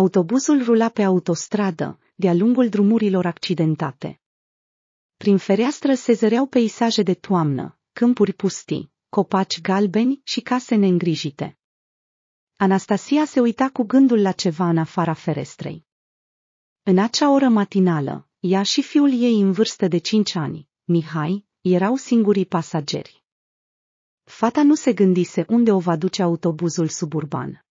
Autobuzul rula pe autostradă, de-a lungul drumurilor accidentate. Prin fereastră se zăreau peisaje de toamnă, câmpuri pustii, copaci galbeni și case neîngrijite. Anastasia se uita cu gândul la ceva în afara ferestrei. În acea oră matinală, ea și fiul ei în vârstă de cinci ani, Mihai, erau singurii pasageri. Fata nu se gândise unde o va duce autobuzul suburban.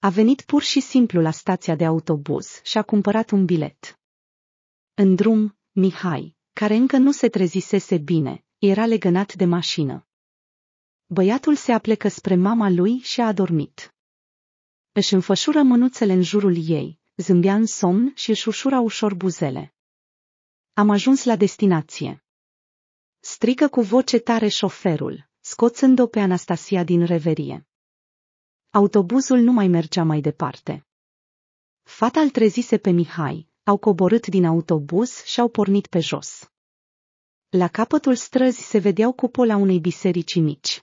A venit pur și simplu la stația de autobuz și a cumpărat un bilet. În drum, Mihai, care încă nu se trezisese bine, era legănat de mașină. Băiatul se aplecă spre mama lui și a adormit. Își înfășură mânuțele în jurul ei, zâmbea în somn și își ușura ușor buzele. Am ajuns la destinație. Strică cu voce tare șoferul, scoțând-o pe Anastasia din reverie. Autobuzul nu mai mergea mai departe. Fata îl trezise pe Mihai, au coborât din autobuz și au pornit pe jos. La capătul străzi se vedeau cupola unei biserici mici.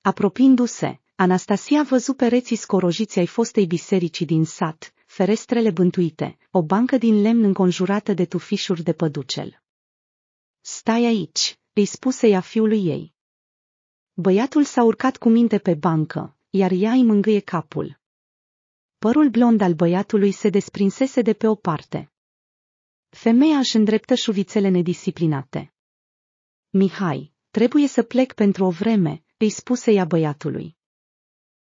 Apropiindu-se, Anastasia văzu pereții scorojiți ai fostei biserici din sat, ferestrele bântuite, o bancă din lemn înconjurată de tufișuri de păducel. Stai aici, îi spuse ea fiului ei. Băiatul s-a urcat cu minte pe bancă, iar ea îi mângâie capul. Părul blond al băiatului se desprinsese de pe o parte. Femeia își îndreptă șuvițele nedisciplinate. Mihai, trebuie să plec pentru o vreme, îi spuse ea băiatului.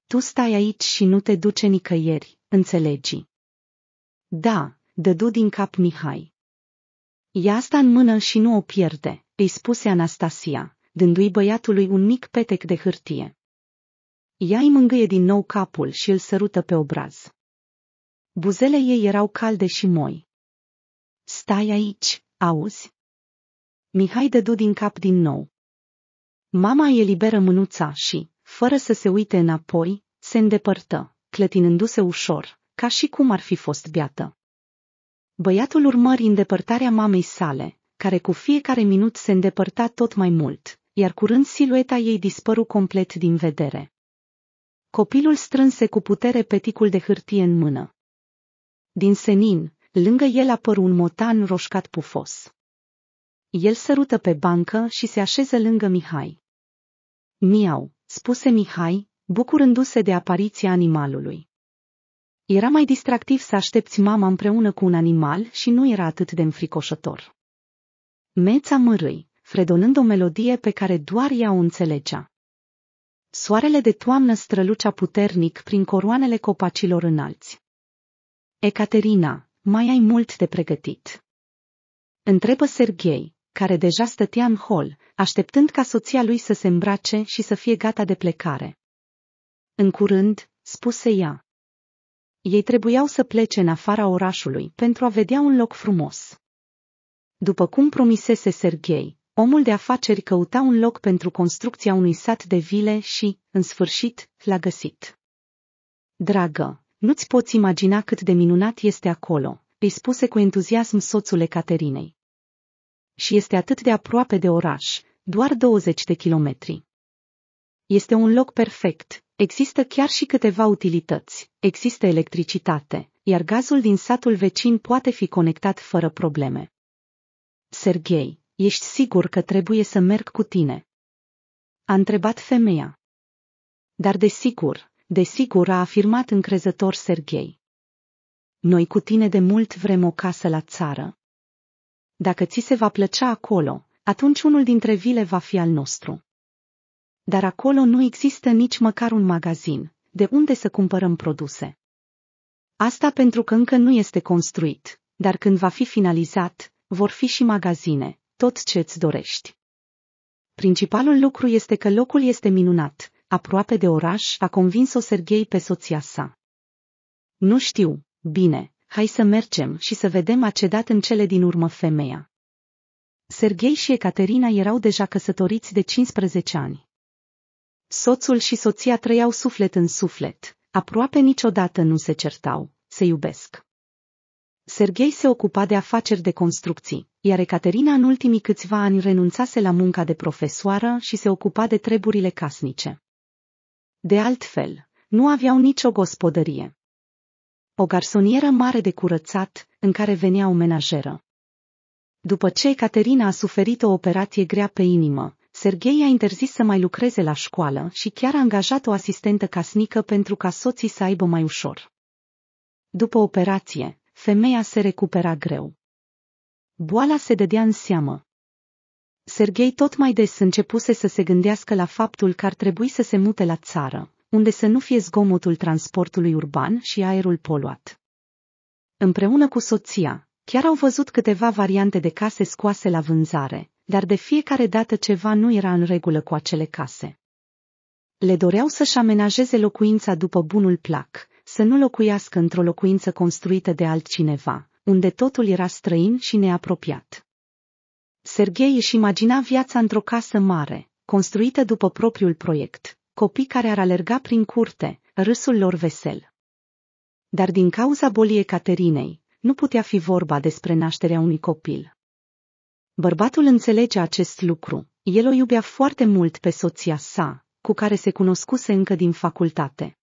Tu stai aici și nu te duce nicăieri, înțelegi? Da, dădu din cap Mihai. Ia asta în mână și nu o pierde, îi spuse Anastasia, dându-i băiatului un mic petec de hârtie. Ea îi mângâie din nou capul și îl sărută pe obraz. Buzele ei erau calde și moi. Stai aici, auzi? Mihai dădu din cap din nou. Mama îi eliberă mânuța și, fără să se uite înapoi, se îndepărtă, clătinându-se ușor, ca și cum ar fi fost beată. Băiatul urmări îndepărtarea mamei sale, care cu fiecare minut se îndepărta tot mai mult, iar curând silueta ei dispăru complet din vedere. Copilul strânse cu putere peticul de hârtie în mână. Din senin, lângă el apăr un motan roșcat pufos. El sărută pe bancă și se așeză lângă Mihai. Miau, spuse Mihai, bucurându-se de apariția animalului. Era mai distractiv să aștepți mama împreună cu un animal și nu era atât de înfricoșător. Meța mărâi, fredonând o melodie pe care doar ea o înțelegea. Soarele de toamnă strălucea puternic prin coroanele copacilor înalți. Ecaterina, mai ai mult de pregătit. Întrebă Serghei, care deja stătea în hol, așteptând ca soția lui să se îmbrace și să fie gata de plecare. În curând, spuse ea. Ei trebuiau să plece în afara orașului pentru a vedea un loc frumos. După cum promisese Serghei, Omul de afaceri căuta un loc pentru construcția unui sat de vile și, în sfârșit, l-a găsit. Dragă, nu-ți poți imagina cât de minunat este acolo, îi spuse cu entuziasm soțul Caterinei. Și este atât de aproape de oraș, doar 20 de kilometri. Este un loc perfect, există chiar și câteva utilități, există electricitate, iar gazul din satul vecin poate fi conectat fără probleme. Serghei, Ești sigur că trebuie să merg cu tine? A întrebat femeia. Dar desigur, desigur a afirmat încrezător Serghei. Noi cu tine de mult vrem o casă la țară. Dacă ți se va plăcea acolo, atunci unul dintre vile va fi al nostru. Dar acolo nu există nici măcar un magazin, de unde să cumpărăm produse. Asta pentru că încă nu este construit, dar când va fi finalizat, vor fi și magazine, tot ce îți dorești. Principalul lucru este că locul este minunat, aproape de oraș, a convins-o Serghei pe soția sa. Nu știu, bine, hai să mergem și să vedem a cedat în cele din urmă femeia. Serghei și Ecaterina erau deja căsătoriți de 15 ani. Soțul și soția trăiau suflet în suflet, aproape niciodată nu se certau, se iubesc. Serghei se ocupa de afaceri de construcții, iar Ecaterina în ultimii câțiva ani renunțase la munca de profesoară și se ocupa de treburile casnice. De altfel, nu aveau nicio gospodărie. O garsonieră mare de curățat, în care venea o menajeră. După ce Ecaterina a suferit o operație grea pe inimă, Serghei a interzis să mai lucreze la școală și chiar a angajat o asistentă casnică pentru ca soții să aibă mai ușor. După operație, Femeia se recupera greu. Boala se dădea în seamă. Serghei tot mai des începuse să se gândească la faptul că ar trebui să se mute la țară, unde să nu fie zgomotul transportului urban și aerul poluat. Împreună cu soția, chiar au văzut câteva variante de case scoase la vânzare, dar de fiecare dată ceva nu era în regulă cu acele case. Le doreau să-și amenajeze locuința după bunul plac, să nu locuiască într-o locuință construită de altcineva, unde totul era străin și neapropiat. Serghei își imagina viața într-o casă mare, construită după propriul proiect, copii care ar alerga prin curte, râsul lor vesel. Dar din cauza bolii Caterinei, nu putea fi vorba despre nașterea unui copil. Bărbatul înțelege acest lucru, el o iubea foarte mult pe soția sa, cu care se cunoscuse încă din facultate.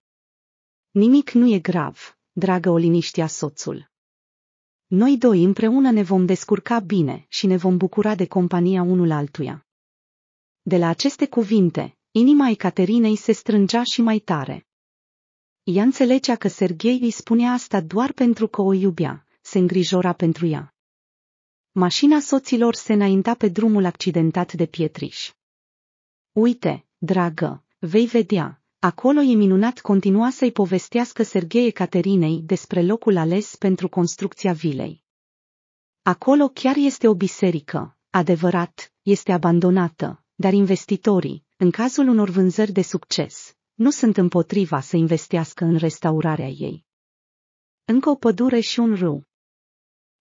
Nimic nu e grav, dragă o liniștea soțul. Noi doi împreună ne vom descurca bine și ne vom bucura de compania unul altuia. De la aceste cuvinte, inima Ecaterinei se strângea și mai tare. Ea înțelegea că Serghei îi spunea asta doar pentru că o iubea, se îngrijora pentru ea. Mașina soților se înainta pe drumul accidentat de pietriș. Uite, dragă, vei vedea, Acolo e minunat continua să-i povestească Serghei Caterinei despre locul ales pentru construcția vilei. Acolo chiar este o biserică, adevărat, este abandonată, dar investitorii, în cazul unor vânzări de succes, nu sunt împotriva să investească în restaurarea ei. Încă o pădure și un râu.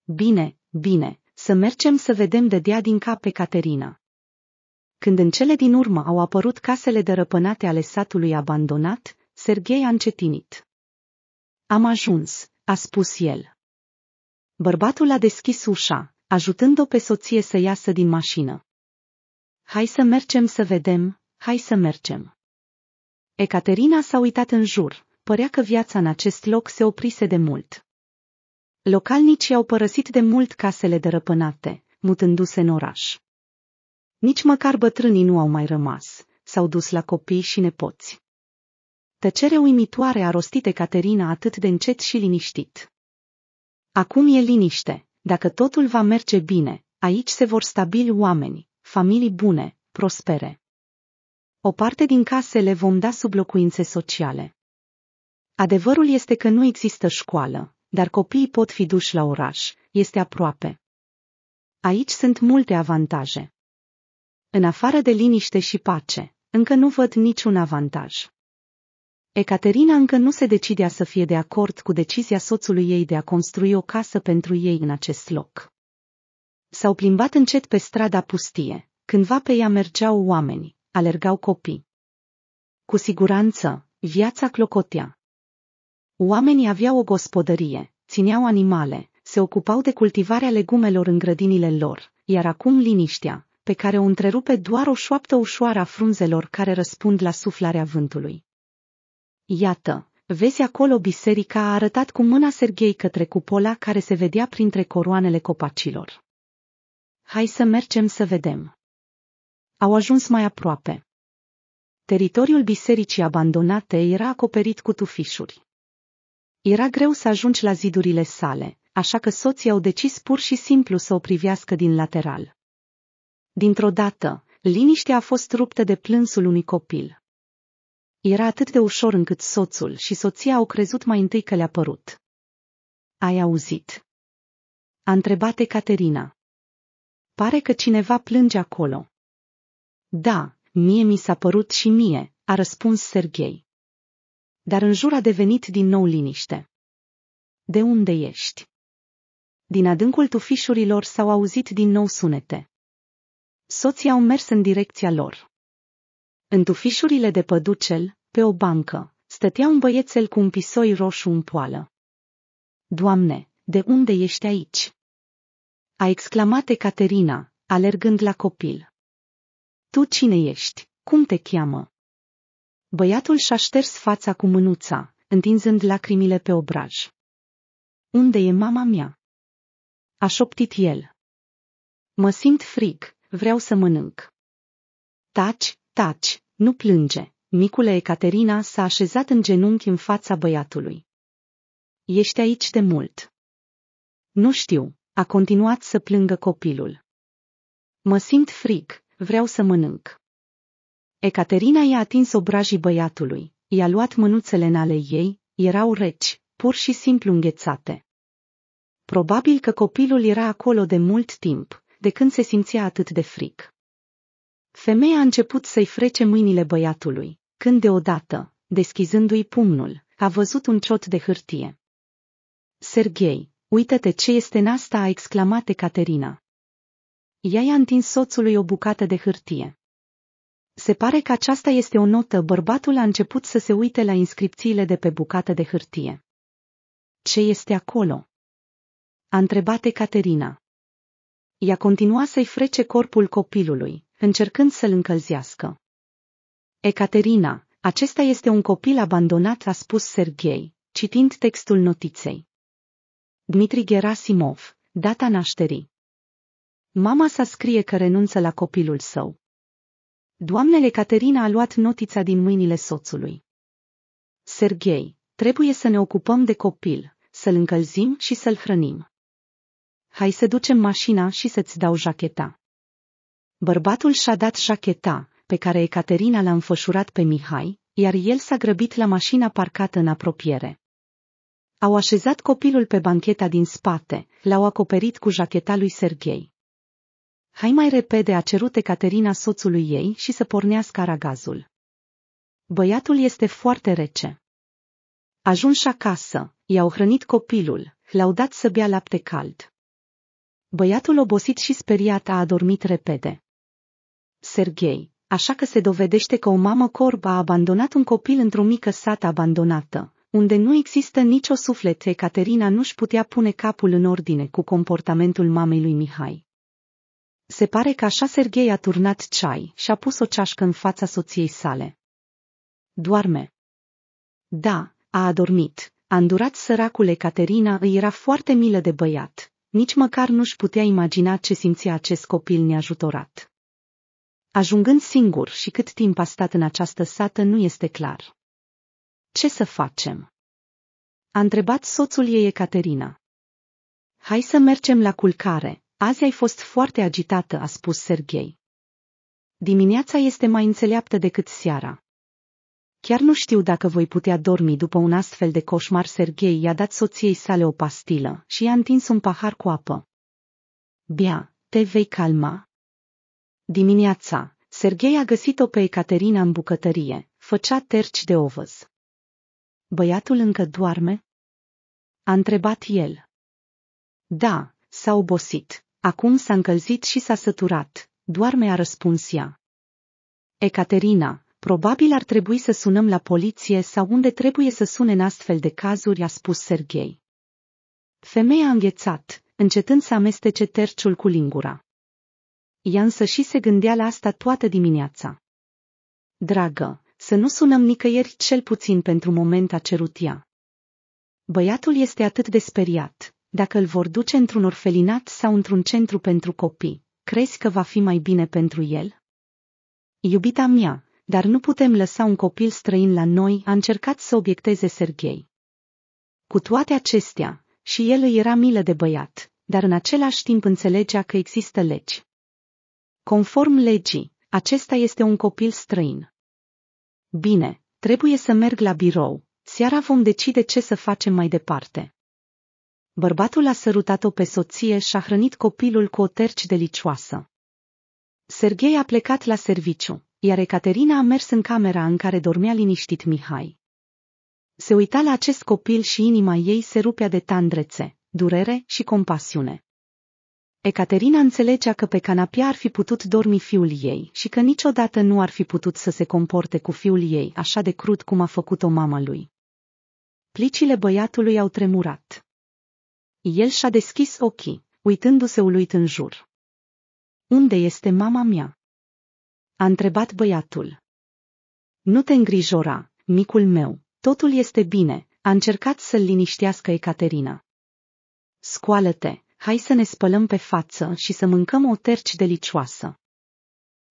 Bine, bine, să mergem să vedem de dea din cap pe Caterina. Când în cele din urmă au apărut casele dărăpânate ale satului abandonat, Serghei a încetinit. Am ajuns, a spus el. Bărbatul a deschis ușa, ajutând-o pe soție să iasă din mașină. Hai să mergem să vedem, hai să mergem. Ecaterina s-a uitat în jur, părea că viața în acest loc se oprise de mult. Localnicii au părăsit de mult casele dărăpânate, mutându-se în oraș. Nici măcar bătrânii nu au mai rămas, s-au dus la copii și nepoți. Tăcere uimitoare a rostit Caterina atât de încet și liniștit. Acum e liniște, dacă totul va merge bine, aici se vor stabili oameni, familii bune, prospere. O parte din case le vom da sub locuințe sociale. Adevărul este că nu există școală, dar copiii pot fi duși la oraș, este aproape. Aici sunt multe avantaje în afară de liniște și pace, încă nu văd niciun avantaj. Ecaterina încă nu se decidea să fie de acord cu decizia soțului ei de a construi o casă pentru ei în acest loc. S-au plimbat încet pe strada pustie, cândva pe ea mergeau oameni, alergau copii. Cu siguranță, viața clocotea. Oamenii aveau o gospodărie, țineau animale, se ocupau de cultivarea legumelor în grădinile lor, iar acum liniștea, pe care o întrerupe doar o șoaptă ușoară a frunzelor care răspund la suflarea vântului. Iată, vezi acolo biserica a arătat cu mâna Serghei către cupola care se vedea printre coroanele copacilor. Hai să mergem să vedem. Au ajuns mai aproape. Teritoriul bisericii abandonate era acoperit cu tufișuri. Era greu să ajungi la zidurile sale, așa că soții au decis pur și simplu să o privească din lateral. Dintr-o dată, liniștea a fost ruptă de plânsul unui copil. Era atât de ușor încât soțul și soția au crezut mai întâi că le-a părut. Ai auzit? A întrebat Caterina. Pare că cineva plânge acolo. Da, mie mi s-a părut și mie, a răspuns Serghei. Dar în jur a devenit din nou liniște. De unde ești? Din adâncul tufișurilor s-au auzit din nou sunete soții au mers în direcția lor. În tufișurile de păducel, pe o bancă, stătea un băiețel cu un pisoi roșu în poală. Doamne, de unde ești aici? A exclamat Caterina, alergând la copil. Tu cine ești? Cum te cheamă? Băiatul și-a șters fața cu mânuța, întinzând lacrimile pe obraj. Unde e mama mea? A șoptit el. Mă simt frig, Vreau să mănânc. Taci, taci, nu plânge. Micule Ecaterina s-a așezat în genunchi în fața băiatului. Ești aici de mult. Nu știu, a continuat să plângă copilul. Mă simt fric. vreau să mănânc. Ecaterina i-a atins obrajii băiatului, i-a luat mânuțele în ale ei, erau reci, pur și simplu înghețate. Probabil că copilul era acolo de mult timp, de când se simțea atât de fric. Femeia a început să-i frece mâinile băiatului, când deodată, deschizându-i pumnul, a văzut un ciot de hârtie. Serghei, uită-te ce este în asta, a exclamat Caterina. Ea i-a întins soțului o bucată de hârtie. Se pare că aceasta este o notă, bărbatul a început să se uite la inscripțiile de pe bucată de hârtie. Ce este acolo? A întrebat Caterina ea continua să-i frece corpul copilului, încercând să-l încălzească. Ecaterina, acesta este un copil abandonat, a spus Serghei, citind textul notiței. Dmitri Gerasimov, data nașterii. Mama sa scrie că renunță la copilul său. Doamnele Caterina a luat notița din mâinile soțului. Serghei, trebuie să ne ocupăm de copil, să-l încălzim și să-l hrănim hai să ducem mașina și să-ți dau jacheta. Bărbatul și-a dat jacheta, pe care Ecaterina l-a înfășurat pe Mihai, iar el s-a grăbit la mașina parcată în apropiere. Au așezat copilul pe bancheta din spate, l-au acoperit cu jacheta lui Serghei. Hai mai repede a cerut Ecaterina soțului ei și să pornească aragazul. Băiatul este foarte rece. Ajunși acasă, i-au hrănit copilul, l-au dat să bea lapte cald. Băiatul obosit și speriat a adormit repede. Serghei, așa că se dovedește că o mamă corb a abandonat un copil într-o mică sată abandonată, unde nu există nicio suflete, Caterina nu-și putea pune capul în ordine cu comportamentul mamei lui Mihai. Se pare că așa Serghei a turnat ceai și a pus o ceașcă în fața soției sale. Doarme. Da, a adormit, a îndurat săracul Caterina, îi era foarte milă de băiat, nici măcar nu-și putea imagina ce simțea acest copil neajutorat. Ajungând singur și cât timp a stat în această sată nu este clar. Ce să facem? A întrebat soțul ei Ecaterina. Hai să mergem la culcare, azi ai fost foarte agitată, a spus Serghei. Dimineața este mai înțeleaptă decât seara. Chiar nu știu dacă voi putea dormi după un astfel de coșmar. Serghei i-a dat soției sale o pastilă și i-a întins un pahar cu apă. Bia, te vei calma. Dimineața, Serghei a găsit-o pe Ecaterina în bucătărie, făcea terci de ovăz. Băiatul încă doarme? A întrebat el. Da, s-a obosit. Acum s-a încălzit și s-a săturat. Doarme a răspuns ea. Ecaterina, Probabil ar trebui să sunăm la poliție sau unde trebuie să sune în astfel de cazuri, a spus Serghei. Femeia a înghețat, încetând să amestece terciul cu lingura. Ea însă și se gândea la asta toată dimineața. Dragă, să nu sunăm nicăieri cel puțin pentru moment a cerut ea. Băiatul este atât de speriat, dacă îl vor duce într-un orfelinat sau într-un centru pentru copii, crezi că va fi mai bine pentru el? Iubita mea, dar nu putem lăsa un copil străin la noi, a încercat să obiecteze Serghei. Cu toate acestea, și el îi era milă de băiat, dar în același timp înțelegea că există legi. Conform legii, acesta este un copil străin. Bine, trebuie să merg la birou. Seara vom decide ce să facem mai departe. Bărbatul a sărutat-o pe soție și a hrănit copilul cu o terci delicioasă. Serghei a plecat la serviciu iar Ecaterina a mers în camera în care dormea liniștit Mihai. Se uita la acest copil și inima ei se rupea de tandrețe, durere și compasiune. Ecaterina înțelegea că pe canapea ar fi putut dormi fiul ei și că niciodată nu ar fi putut să se comporte cu fiul ei așa de crud cum a făcut-o mama lui. Plicile băiatului au tremurat. El și-a deschis ochii, uitându-se uluit în jur. Unde este mama mea? A întrebat băiatul. Nu te îngrijora, micul meu, totul este bine, a încercat să-l liniștească Ecaterina. Scoală-te, hai să ne spălăm pe față și să mâncăm o terci delicioasă.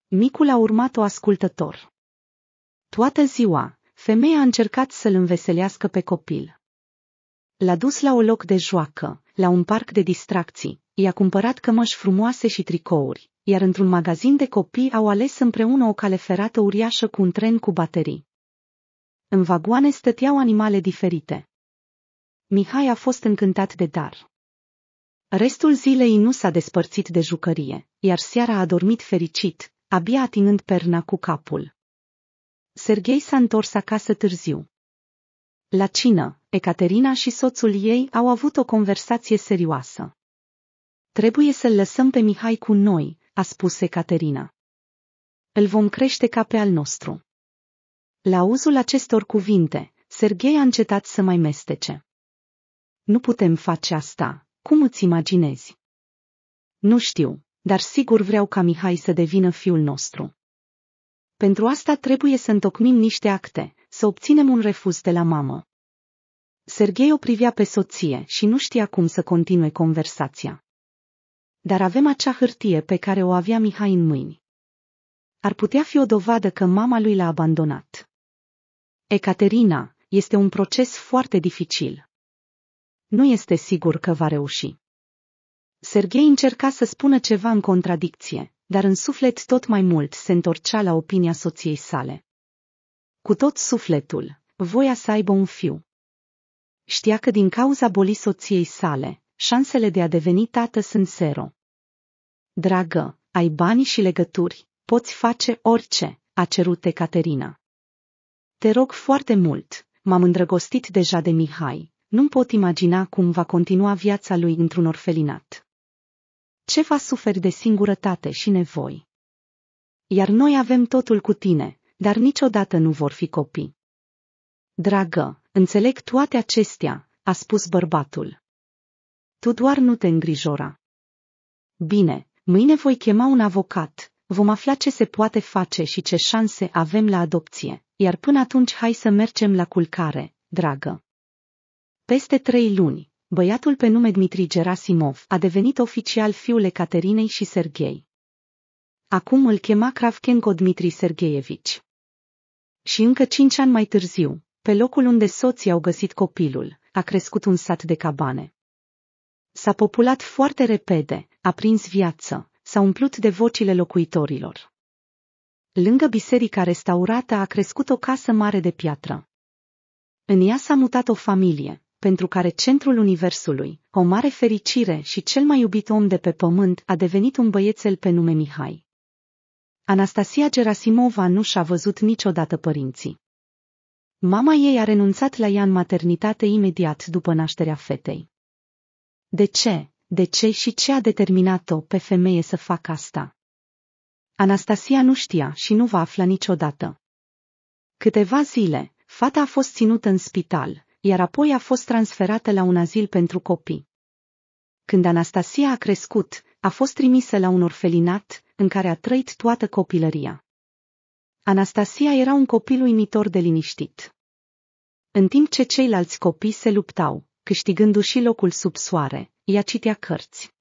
Micul a urmat-o ascultător. Toată ziua, femeia a încercat să-l înveselească pe copil. L-a dus la o loc de joacă, la un parc de distracții, i-a cumpărat cămăși frumoase și tricouri, iar într-un magazin de copii au ales împreună o cale ferată uriașă cu un tren cu baterii. În vagoane stăteau animale diferite. Mihai a fost încântat de dar. Restul zilei nu s-a despărțit de jucărie, iar seara a dormit fericit, abia atingând perna cu capul. Serghei s-a întors acasă târziu. La cină, Ecaterina și soțul ei au avut o conversație serioasă. Trebuie să-l lăsăm pe Mihai cu noi, a spus Caterina. Îl vom crește ca pe al nostru. La uzul acestor cuvinte, Serghei a încetat să mai mestece. Nu putem face asta, cum îți imaginezi? Nu știu, dar sigur vreau ca Mihai să devină fiul nostru. Pentru asta trebuie să întocmim niște acte, să obținem un refuz de la mamă. Serghei o privea pe soție și nu știa cum să continue conversația dar avem acea hârtie pe care o avea Mihai în mâini. Ar putea fi o dovadă că mama lui l-a abandonat. Ecaterina, este un proces foarte dificil. Nu este sigur că va reuși. Serghei încerca să spună ceva în contradicție, dar în suflet tot mai mult se întorcea la opinia soției sale. Cu tot sufletul, voia să aibă un fiu. Știa că din cauza bolii soției sale, șansele de a deveni tată sunt zero. Dragă, ai bani și legături, poți face orice, a cerut Caterina. Te rog foarte mult, m-am îndrăgostit deja de Mihai, nu pot imagina cum va continua viața lui într-un orfelinat. Ce va suferi de singurătate și nevoi. Iar noi avem totul cu tine, dar niciodată nu vor fi copii. Dragă, înțeleg toate acestea, a spus bărbatul. Tu doar nu te îngrijora. Bine, Mâine voi chema un avocat, vom afla ce se poate face și ce șanse avem la adopție, iar până atunci hai să mergem la culcare, dragă. Peste trei luni, băiatul pe nume Dmitri Gerasimov a devenit oficial fiul Ecaterinei și Serghei. Acum îl chema Kravchenko Dmitri Sergeievici. Și încă cinci ani mai târziu, pe locul unde soții au găsit copilul, a crescut un sat de cabane. S-a populat foarte repede, a prins viață, s-a umplut de vocile locuitorilor. Lângă biserica restaurată a crescut o casă mare de piatră. În ea s-a mutat o familie, pentru care centrul universului, o mare fericire și cel mai iubit om de pe pământ a devenit un băiețel pe nume Mihai. Anastasia Gerasimova nu și-a văzut niciodată părinții. Mama ei a renunțat la ea în maternitate imediat după nașterea fetei. De ce? de ce și ce a determinat-o pe femeie să facă asta. Anastasia nu știa și nu va afla niciodată. Câteva zile, fata a fost ținută în spital, iar apoi a fost transferată la un azil pentru copii. Când Anastasia a crescut, a fost trimisă la un orfelinat, în care a trăit toată copilăria. Anastasia era un copil uimitor de liniștit. În timp ce ceilalți copii se luptau, câștigându-și locul sub soare, ea citea cărți.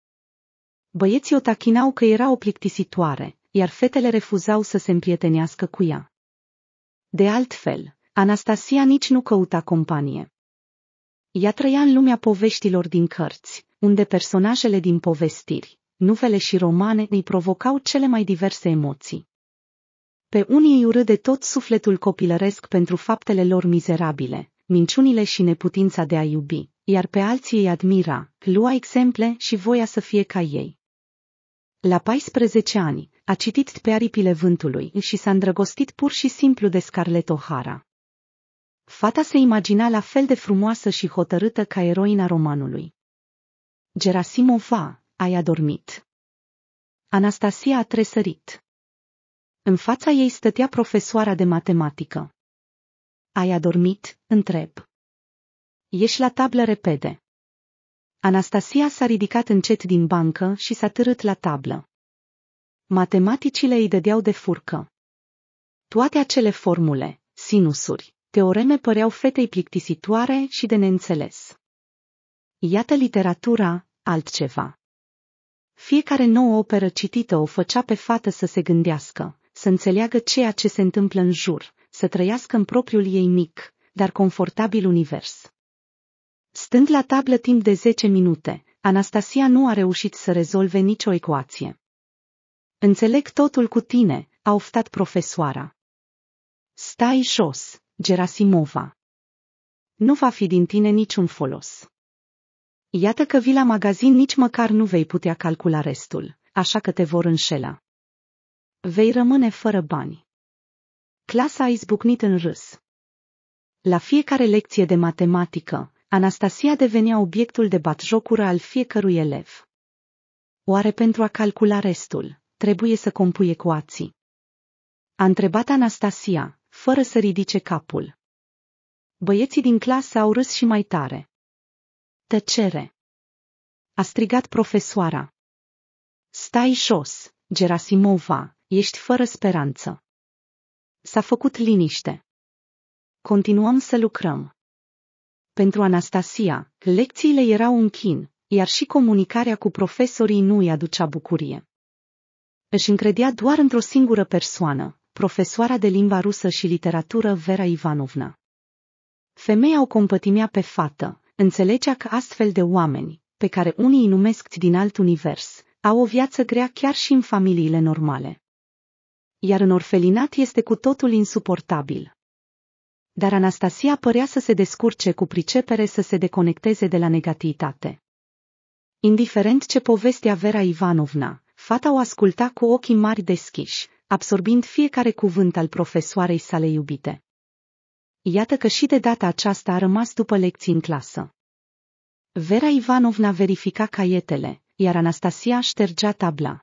Băieții o tachinau că era o plictisitoare, iar fetele refuzau să se împrietenească cu ea. De altfel, Anastasia nici nu căuta companie. Ea trăia în lumea poveștilor din cărți, unde personajele din povestiri, nuvele și romane îi provocau cele mai diverse emoții. Pe unii îi de tot sufletul copilăresc pentru faptele lor mizerabile, minciunile și neputința de a iubi, iar pe alții îi admira, lua exemple și voia să fie ca ei. La 14 ani, a citit pe aripile vântului și s-a îndrăgostit pur și simplu de Scarlett O'Hara. Fata se imagina la fel de frumoasă și hotărâtă ca eroina romanului. Gerasimova, ai adormit. Anastasia a tresărit. În fața ei stătea profesoara de matematică. Ai adormit? Întreb. Ieși la tablă repede. Anastasia s-a ridicat încet din bancă și s-a târât la tablă. Matematicile îi dădeau de furcă. Toate acele formule, sinusuri, teoreme păreau fetei plictisitoare și de neînțeles. Iată literatura, altceva. Fiecare nouă operă citită o făcea pe fată să se gândească, să înțeleagă ceea ce se întâmplă în jur, să trăiască în propriul ei mic, dar confortabil univers. Stând la tablă timp de 10 minute, Anastasia nu a reușit să rezolve nicio ecuație. Înțeleg totul cu tine, a oftat profesoara. Stai jos, Gerasimova. Nu va fi din tine niciun folos. Iată că vii la magazin nici măcar nu vei putea calcula restul, așa că te vor înșela. Vei rămâne fără bani. Clasa a izbucnit în râs. La fiecare lecție de matematică, Anastasia devenea obiectul de batjocură al fiecărui elev. Oare pentru a calcula restul, trebuie să compui ecuații? A întrebat Anastasia, fără să ridice capul. Băieții din clasă au râs și mai tare. Tăcere! A strigat profesoara. Stai jos, Gerasimova, ești fără speranță. S-a făcut liniște. Continuăm să lucrăm. Pentru Anastasia, lecțiile erau un chin, iar și comunicarea cu profesorii nu îi aducea bucurie. Își încredea doar într-o singură persoană, profesoara de limba rusă și literatură Vera Ivanovna. Femeia o compătimea pe fată, înțelegea că astfel de oameni, pe care unii îi numesc din alt univers, au o viață grea chiar și în familiile normale. Iar în orfelinat este cu totul insuportabil, dar Anastasia părea să se descurce cu pricepere să se deconecteze de la negativitate. Indiferent ce poveste Vera Ivanovna, fata o asculta cu ochii mari deschiși, absorbind fiecare cuvânt al profesoarei sale iubite. Iată că și de data aceasta a rămas după lecții în clasă. Vera Ivanovna verifica caietele, iar Anastasia ștergea tabla.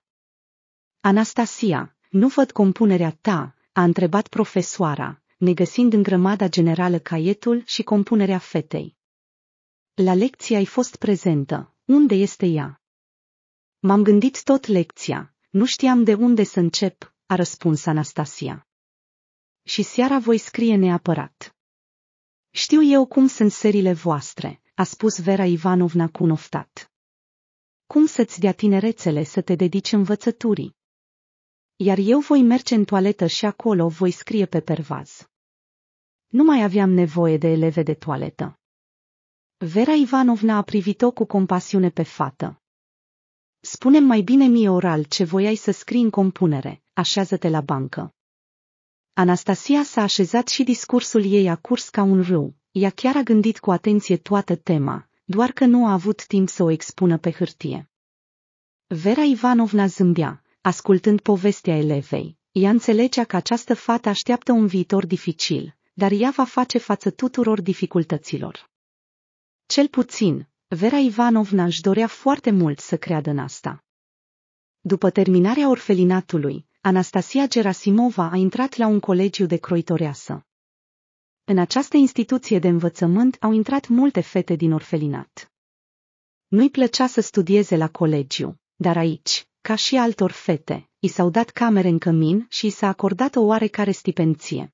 Anastasia, nu văd compunerea ta, a întrebat profesoara, negăsind în grămada generală caietul și compunerea fetei. La lecție ai fost prezentă. Unde este ea? M-am gândit tot lecția. Nu știam de unde să încep, a răspuns Anastasia. Și seara voi scrie neapărat. Știu eu cum sunt serile voastre, a spus Vera Ivanovna cu un oftat. Cum să-ți dea tinerețele să te dedici învățăturii? Iar eu voi merge în toaletă și acolo voi scrie pe pervaz. Nu mai aveam nevoie de eleve de toaletă. Vera Ivanovna a privit-o cu compasiune pe fată. spune mai bine mie oral ce voiai să scrii în compunere, așează-te la bancă. Anastasia s-a așezat și discursul ei a curs ca un râu, ea chiar a gândit cu atenție toată tema, doar că nu a avut timp să o expună pe hârtie. Vera Ivanovna zâmbea, ascultând povestea elevei. Ea înțelegea că această fată așteaptă un viitor dificil, dar ea va face față tuturor dificultăților. Cel puțin, Vera Ivanovna își dorea foarte mult să creadă în asta. După terminarea orfelinatului, Anastasia Gerasimova a intrat la un colegiu de croitoreasă. În această instituție de învățământ au intrat multe fete din orfelinat. Nu-i plăcea să studieze la colegiu, dar aici, ca și altor fete, i s-au dat camere în cămin și i s-a acordat o oarecare stipenție.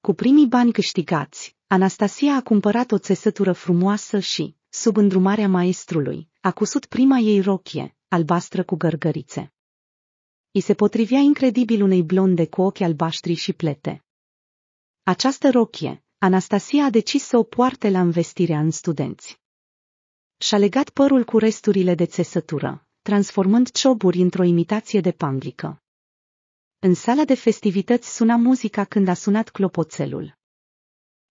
Cu primii bani câștigați, Anastasia a cumpărat o țesătură frumoasă și, sub îndrumarea maestrului, a cusut prima ei rochie, albastră cu gărgărițe. I se potrivea incredibil unei blonde cu ochi albaștri și plete. Această rochie, Anastasia a decis să o poarte la învestirea în studenți. Și-a legat părul cu resturile de țesătură, transformând cioburi într-o imitație de panglică. În sala de festivități suna muzica când a sunat clopoțelul.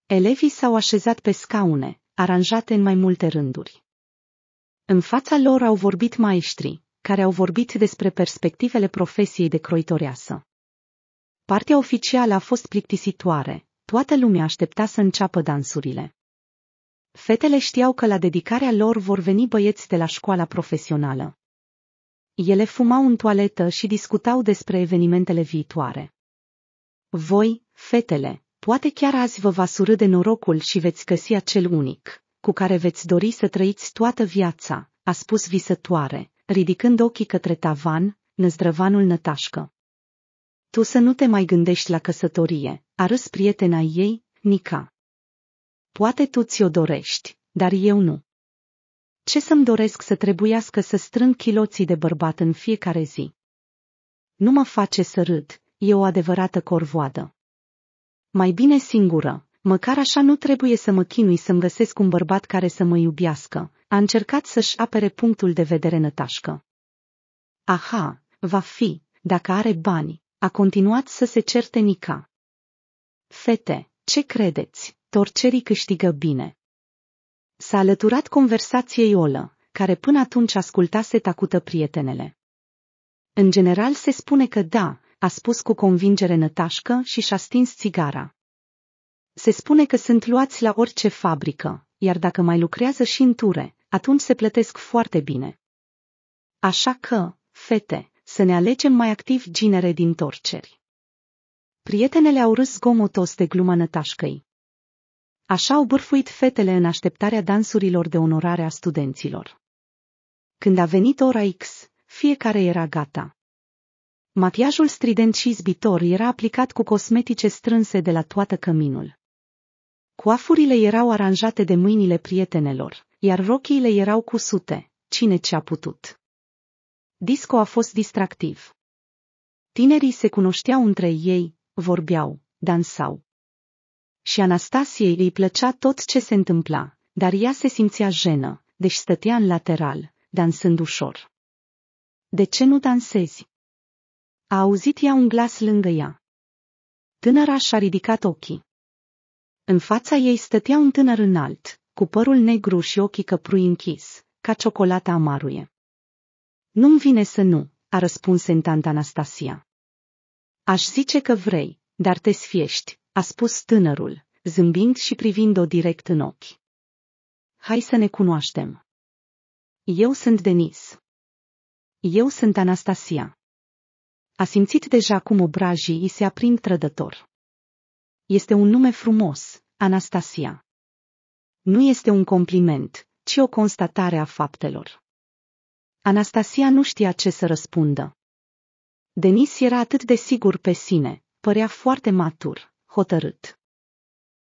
Elevii s-au așezat pe scaune, aranjate în mai multe rânduri. În fața lor au vorbit maestrii, care au vorbit despre perspectivele profesiei de croitoreasă. Partea oficială a fost plictisitoare, toată lumea aștepta să înceapă dansurile. Fetele știau că la dedicarea lor vor veni băieți de la școala profesională. Ele fumau în toaletă și discutau despre evenimentele viitoare. Voi, fetele, poate chiar azi vă va surâde norocul și veți găsi acel unic, cu care veți dori să trăiți toată viața, a spus visătoare, ridicând ochii către tavan, năzdrăvanul nătașcă. Tu să nu te mai gândești la căsătorie, a râs prietena ei, Nica. Poate tu ți-o dorești, dar eu nu. Ce să-mi doresc să trebuiască să strâng chiloții de bărbat în fiecare zi? Nu mă face să râd, e o adevărată corvoadă. Mai bine singură, măcar așa nu trebuie să mă chinui să-mi găsesc un bărbat care să mă iubiască, a încercat să-și apere punctul de vedere nătașcă. Aha, va fi, dacă are bani, a continuat să se certe Nica. Fete, ce credeți? Torcerii câștigă bine. S-a alăturat conversației Olă, care până atunci ascultase tacută prietenele. În general se spune că da, a spus cu convingere nătașcă și și-a stins țigara. Se spune că sunt luați la orice fabrică, iar dacă mai lucrează și în ture, atunci se plătesc foarte bine. Așa că, fete, să ne alegem mai activ ginere din torceri. Prietenele au râs gomotos de gluma nătașcăi. Așa au bârfuit fetele în așteptarea dansurilor de onorare a studenților. Când a venit ora X, fiecare era gata. Machiajul strident și zbitor era aplicat cu cosmetice strânse de la toată căminul. Coafurile erau aranjate de mâinile prietenelor, iar rochiile erau cusute, cine ce-a putut. Disco a fost distractiv. Tinerii se cunoșteau între ei, vorbeau, dansau și Anastasiei îi plăcea tot ce se întâmpla, dar ea se simțea jenă, deci stătea în lateral, dansând ușor. De ce nu dansezi? A auzit ea un glas lângă ea. Tânăra și-a ridicat ochii. În fața ei stătea un tânăr înalt, cu părul negru și ochii căprui închis, ca ciocolata amaruie. Nu-mi vine să nu, a răspuns entant Anastasia. Aș zice că vrei, dar te sfiești, a spus tânărul, zâmbind și privind-o direct în ochi. Hai să ne cunoaștem. Eu sunt Denis. Eu sunt Anastasia. A simțit deja cum obrajii îi se aprind trădător. Este un nume frumos, Anastasia. Nu este un compliment, ci o constatare a faptelor. Anastasia nu știa ce să răspundă. Denis era atât de sigur pe sine, părea foarte matur, hotărât.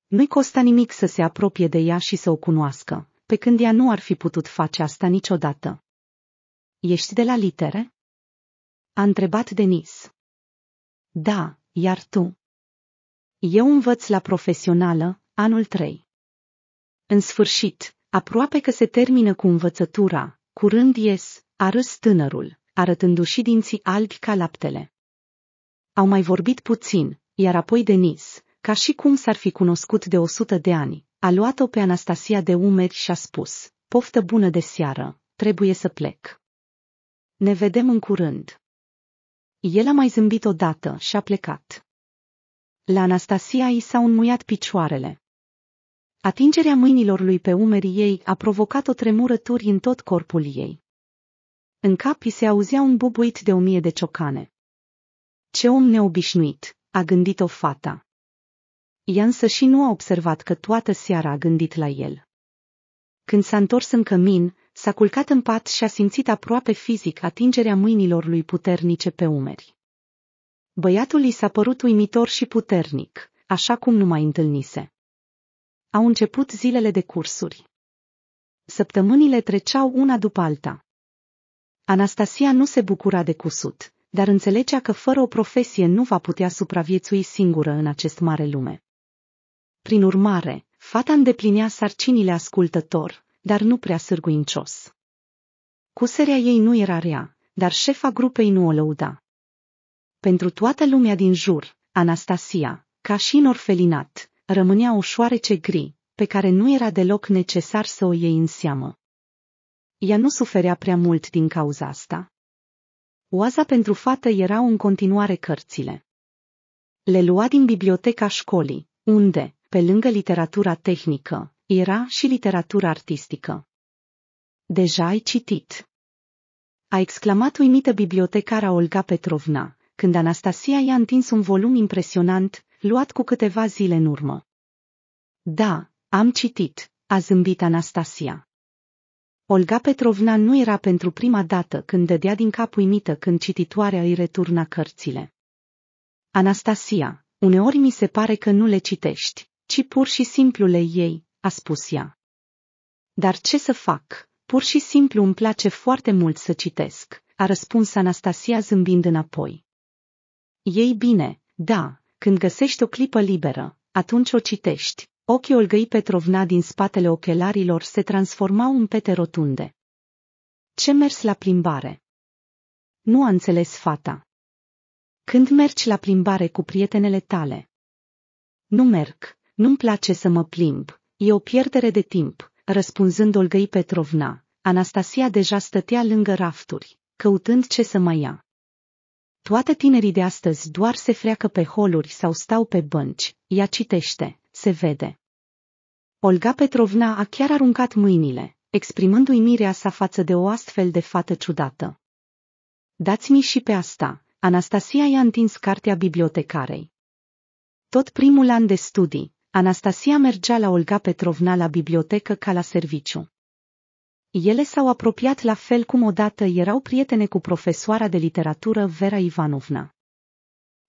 Nu-i costa nimic să se apropie de ea și să o cunoască, pe când ea nu ar fi putut face asta niciodată. Ești de la litere? A întrebat Denis. Da, iar tu? Eu învăț la profesională, anul 3. În sfârșit, aproape că se termină cu învățătura, curând ies, a râs tânărul, arătându-și dinții albi ca laptele. Au mai vorbit puțin, iar apoi Denis, ca și cum s-ar fi cunoscut de o sută de ani, a luat-o pe Anastasia de umeri și a spus, poftă bună de seară, trebuie să plec. Ne vedem în curând. El a mai zâmbit odată și a plecat. La Anastasia i s-au înmuiat picioarele. Atingerea mâinilor lui pe umerii ei a provocat o tremurături în tot corpul ei. În cap i se auzea un bubuit de o mie de ciocane. Ce om neobișnuit, a gândit-o fata. Ea însă și nu a observat că toată seara a gândit la el. Când s-a întors în cămin, s-a culcat în pat și a simțit aproape fizic atingerea mâinilor lui puternice pe umeri. Băiatul i s-a părut uimitor și puternic, așa cum nu mai întâlnise. Au început zilele de cursuri. Săptămânile treceau una după alta. Anastasia nu se bucura de cusut, dar înțelegea că fără o profesie nu va putea supraviețui singură în acest mare lume. Prin urmare, fata îndeplinea sarcinile ascultător, dar nu prea sârguincios. Cuserea ei nu era rea, dar șefa grupei nu o lăuda. Pentru toată lumea din jur, Anastasia, ca și în orfelinat, rămânea o șoarece gri, pe care nu era deloc necesar să o iei în seamă. Ea nu suferea prea mult din cauza asta, Oaza pentru fată erau în continuare cărțile. Le lua din biblioteca școlii, unde, pe lângă literatura tehnică, era și literatura artistică. Deja ai citit. A exclamat uimită bibliotecara Olga Petrovna, când Anastasia i-a întins un volum impresionant, luat cu câteva zile în urmă. Da, am citit, a zâmbit Anastasia. Olga Petrovna nu era pentru prima dată când dădea din cap uimită când cititoarea îi returna cărțile. Anastasia, uneori mi se pare că nu le citești, ci pur și simplu le ei, a spus ea. Dar ce să fac? Pur și simplu îmi place foarte mult să citesc, a răspuns Anastasia zâmbind înapoi. Ei bine, da, când găsești o clipă liberă, atunci o citești, Ochii Olgăi Petrovna din spatele ochelarilor se transformau în pete rotunde. Ce mers la plimbare? Nu a înțeles fata. Când mergi la plimbare cu prietenele tale? Nu merg, nu-mi place să mă plimb, e o pierdere de timp, răspunzând Olgăi Petrovna. Anastasia deja stătea lângă rafturi, căutând ce să mai ia. Toate tinerii de astăzi doar se freacă pe holuri sau stau pe bănci, ea citește, se vede. Olga Petrovna a chiar aruncat mâinile, exprimând uimirea sa față de o astfel de fată ciudată. Dați-mi și pe asta, Anastasia i-a întins cartea bibliotecarei. Tot primul an de studii, Anastasia mergea la Olga Petrovna la bibliotecă ca la serviciu. Ele s-au apropiat la fel cum odată erau prietene cu profesoara de literatură Vera Ivanovna.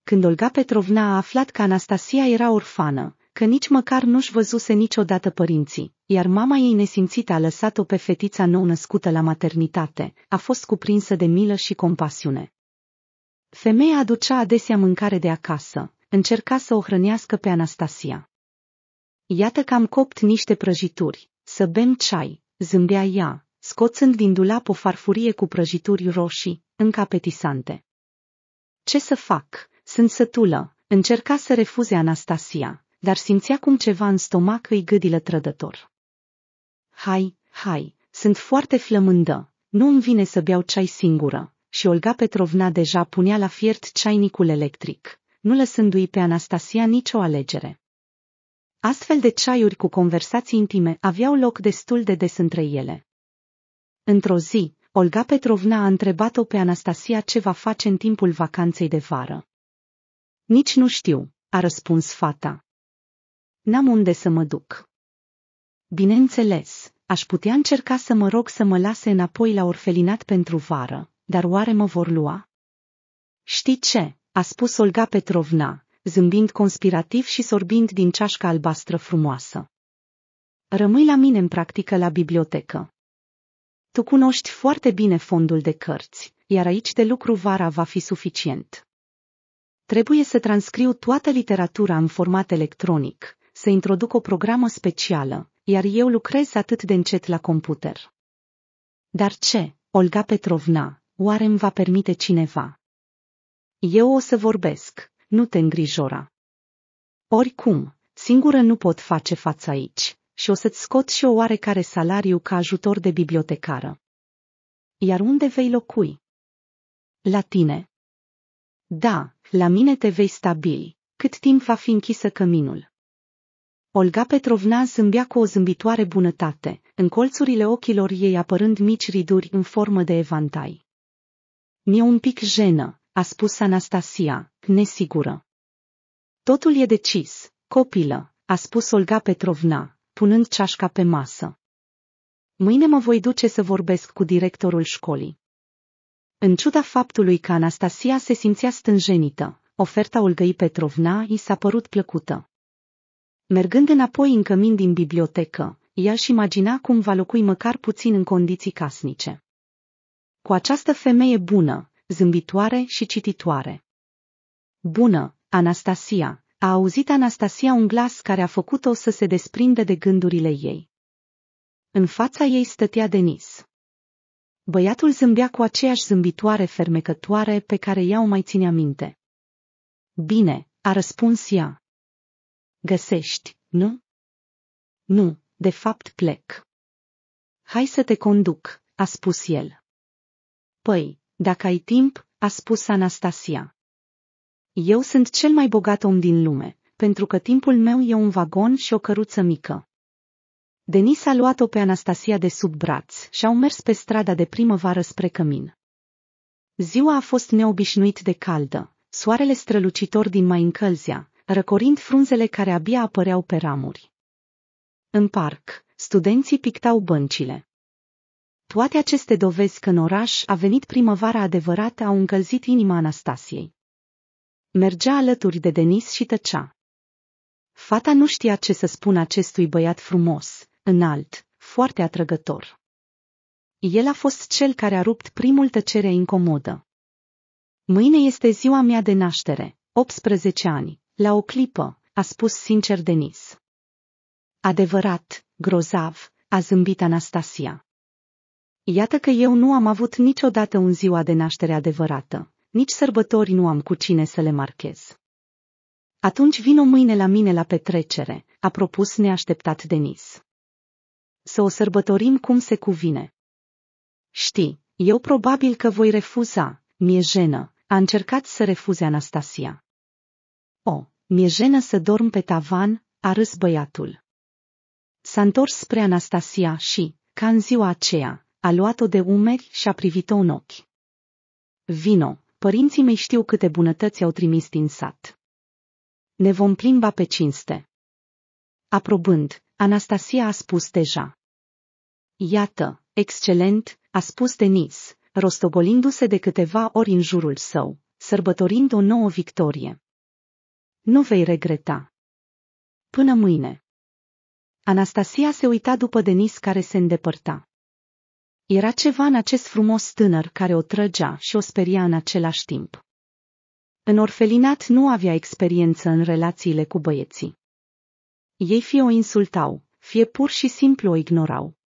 Când Olga Petrovna a aflat că Anastasia era orfană, că nici măcar nu-și văzuse niciodată părinții, iar mama ei nesimțită a lăsat-o pe fetița nou-născută la maternitate, a fost cuprinsă de milă și compasiune. Femeia aducea adesea mâncare de acasă, încerca să o hrănească pe Anastasia. Iată că am copt niște prăjituri, să bem ceai, zâmbea ea, scoțând din dulap o farfurie cu prăjituri roșii, încă apetisante. Ce să fac? Sunt sătulă, încerca să refuze Anastasia, dar simțea cum ceva în stomac îi gâdilă trădător. Hai, hai, sunt foarte flămândă, nu îmi vine să beau ceai singură, și Olga Petrovna deja punea la fiert ceainicul electric, nu lăsându-i pe Anastasia nicio alegere. Astfel de ceaiuri cu conversații intime aveau loc destul de des între ele. Într-o zi, Olga Petrovna a întrebat-o pe Anastasia ce va face în timpul vacanței de vară. Nici nu știu, a răspuns fata. N-am unde să mă duc. Bineînțeles, aș putea încerca să mă rog să mă lase înapoi la orfelinat pentru vară, dar oare mă vor lua? Știi ce? a spus Olga Petrovna, zâmbind conspirativ și sorbind din ceașca albastră frumoasă. Rămâi la mine în practică la bibliotecă. Tu cunoști foarte bine fondul de cărți, iar aici de lucru vara va fi suficient. Trebuie să transcriu toată literatura în format electronic, să introduc o programă specială, iar eu lucrez atât de încet la computer. Dar ce, Olga Petrovna, oare îmi va permite cineva? Eu o să vorbesc, nu te îngrijora. Oricum, singură nu pot face față aici și o să-ți scot și o oarecare salariu ca ajutor de bibliotecară. Iar unde vei locui? La tine. Da, la mine te vei stabili, cât timp va fi închisă căminul. Olga Petrovna zâmbea cu o zâmbitoare bunătate, în colțurile ochilor ei apărând mici riduri în formă de evantai. Mi-e un pic jenă, a spus Anastasia, nesigură. Totul e decis, copilă, a spus Olga Petrovna, punând ceașca pe masă. Mâine mă voi duce să vorbesc cu directorul școlii. În ciuda faptului că Anastasia se simțea stânjenită, oferta Olgăi Petrovna i s-a părut plăcută. Mergând înapoi în cămin din bibliotecă, ea și imagina cum va locui măcar puțin în condiții casnice. Cu această femeie bună, zâmbitoare și cititoare. Bună, Anastasia, a auzit Anastasia un glas care a făcut-o să se desprinde de gândurile ei. În fața ei stătea Denis. Băiatul zâmbea cu aceeași zâmbitoare fermecătoare pe care ea o mai ținea minte. Bine, a răspuns ea, Găsești, nu? Nu, de fapt plec. Hai să te conduc, a spus el. Păi, dacă ai timp, a spus Anastasia. Eu sunt cel mai bogat om din lume, pentru că timpul meu e un vagon și o căruță mică. Denis a luat-o pe Anastasia de sub braț și au mers pe strada de primăvară spre cămin. Ziua a fost neobișnuit de caldă, soarele strălucitor din mai încălzea, răcorind frunzele care abia apăreau pe ramuri. În parc, studenții pictau băncile. Toate aceste dovezi că în oraș a venit primăvara adevărată au încălzit inima Anastasiei. Mergea alături de Denis și tăcea. Fata nu știa ce să spună acestui băiat frumos, înalt, foarte atrăgător. El a fost cel care a rupt primul tăcere incomodă. Mâine este ziua mea de naștere, 18 ani, la o clipă, a spus sincer Denis. Adevărat, grozav, a zâmbit Anastasia. Iată că eu nu am avut niciodată un ziua de naștere adevărată, nici sărbători nu am cu cine să le marchez. Atunci o mâine la mine la petrecere, a propus neașteptat Denis. Să o sărbătorim cum se cuvine. Știi, eu probabil că voi refuza, mi-e jenă, a încercat să refuze Anastasia. O, mi-e jenă să dorm pe tavan, a râs băiatul. S-a întors spre Anastasia și, ca în ziua aceea, a luat-o de umeri și a privit-o în ochi. Vino, părinții mei știu câte bunătăți au trimis din sat. Ne vom plimba pe cinste. Aprobând, Anastasia a spus deja. Iată, excelent, a spus Denis, rostogolindu-se de câteva ori în jurul său, sărbătorind o nouă victorie. Nu vei regreta. Până mâine. Anastasia se uita după Denis care se îndepărta. Era ceva în acest frumos tânăr care o trăgea și o speria în același timp. În orfelinat nu avea experiență în relațiile cu băieții. Ei fie o insultau, fie pur și simplu o ignorau.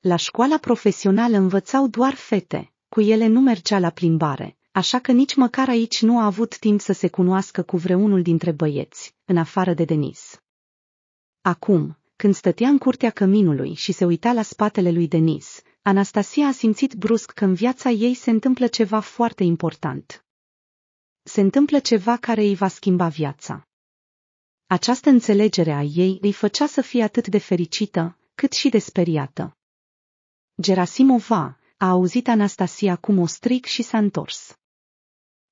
La școala profesională învățau doar fete, cu ele nu mergea la plimbare, așa că nici măcar aici nu a avut timp să se cunoască cu vreunul dintre băieți, în afară de Denis. Acum, când stătea în curtea căminului și se uita la spatele lui Denis, Anastasia a simțit brusc că în viața ei se întâmplă ceva foarte important. Se întâmplă ceva care îi va schimba viața. Această înțelegere a ei îi făcea să fie atât de fericită, cât și de speriată. Gerasimova a auzit Anastasia cum o stric și s-a întors.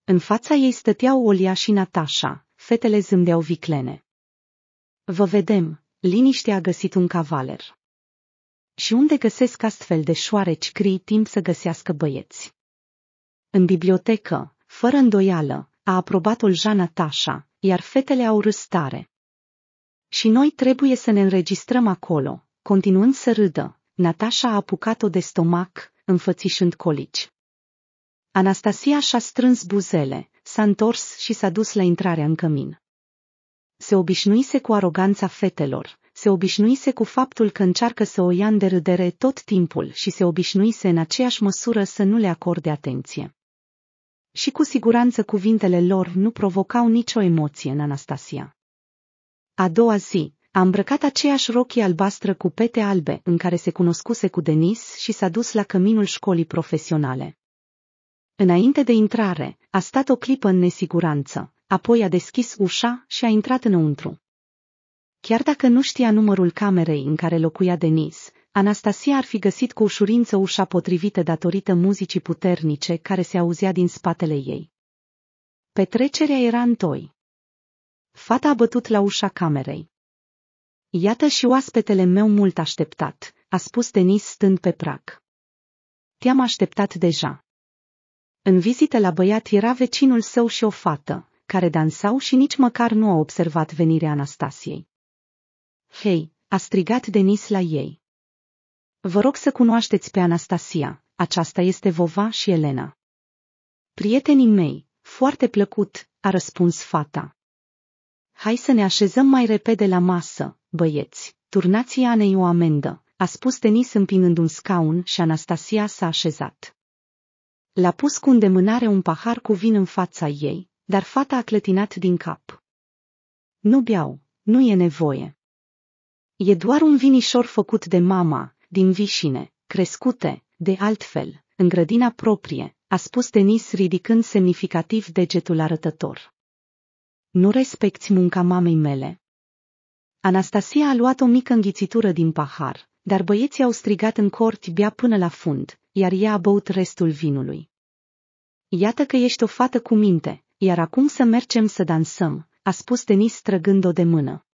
În fața ei stăteau Olia și Natasha, fetele zâmbeau viclene. Vă vedem, liniște a găsit un cavaler. Și unde găsesc astfel de șoareci crii timp să găsească băieți? În bibliotecă, fără îndoială, a aprobat-o Natasha, iar fetele au râs tare. Și noi trebuie să ne înregistrăm acolo, continuând să râdă, Natasha a apucat-o de stomac, înfățișând colici. Anastasia și-a strâns buzele, s-a întors și s-a dus la intrarea în cămin. Se obișnuise cu aroganța fetelor, se obișnuise cu faptul că încearcă să o ia în derâdere tot timpul și se obișnuise în aceeași măsură să nu le acorde atenție. Și cu siguranță cuvintele lor nu provocau nicio emoție în Anastasia. A doua zi, a îmbrăcat aceeași rochie albastră cu pete albe în care se cunoscuse cu Denis și s-a dus la căminul școlii profesionale. Înainte de intrare, a stat o clipă în nesiguranță, apoi a deschis ușa și a intrat înăuntru. Chiar dacă nu știa numărul camerei în care locuia Denis, Anastasia ar fi găsit cu ușurință ușa potrivită datorită muzicii puternice care se auzea din spatele ei. Petrecerea era întoi. Fata a bătut la ușa camerei. Iată și oaspetele meu mult așteptat, a spus Denis stând pe prag. Te-am așteptat deja. În vizită la băiat era vecinul său și o fată, care dansau și nici măcar nu a observat venirea Anastasiei. Hei, a strigat Denis la ei. Vă rog să cunoașteți pe Anastasia, aceasta este Vova și Elena. Prietenii mei, foarte plăcut, a răspuns fata. Hai să ne așezăm mai repede la masă, băieți, turnați Anei o amendă, a spus Denis împinând un scaun și Anastasia s-a așezat. L-a pus cu îndemânare un pahar cu vin în fața ei, dar fata a clătinat din cap. Nu beau, nu e nevoie. E doar un vinișor făcut de mama, din vișine, crescute, de altfel, în grădina proprie, a spus Denis ridicând semnificativ degetul arătător. Nu respecti munca mamei mele. Anastasia a luat o mică înghițitură din pahar, dar băieții au strigat în cort bea până la fund, iar ea a băut restul vinului. Iată că ești o fată cu minte, iar acum să mergem să dansăm, a spus Denis străgând-o de mână.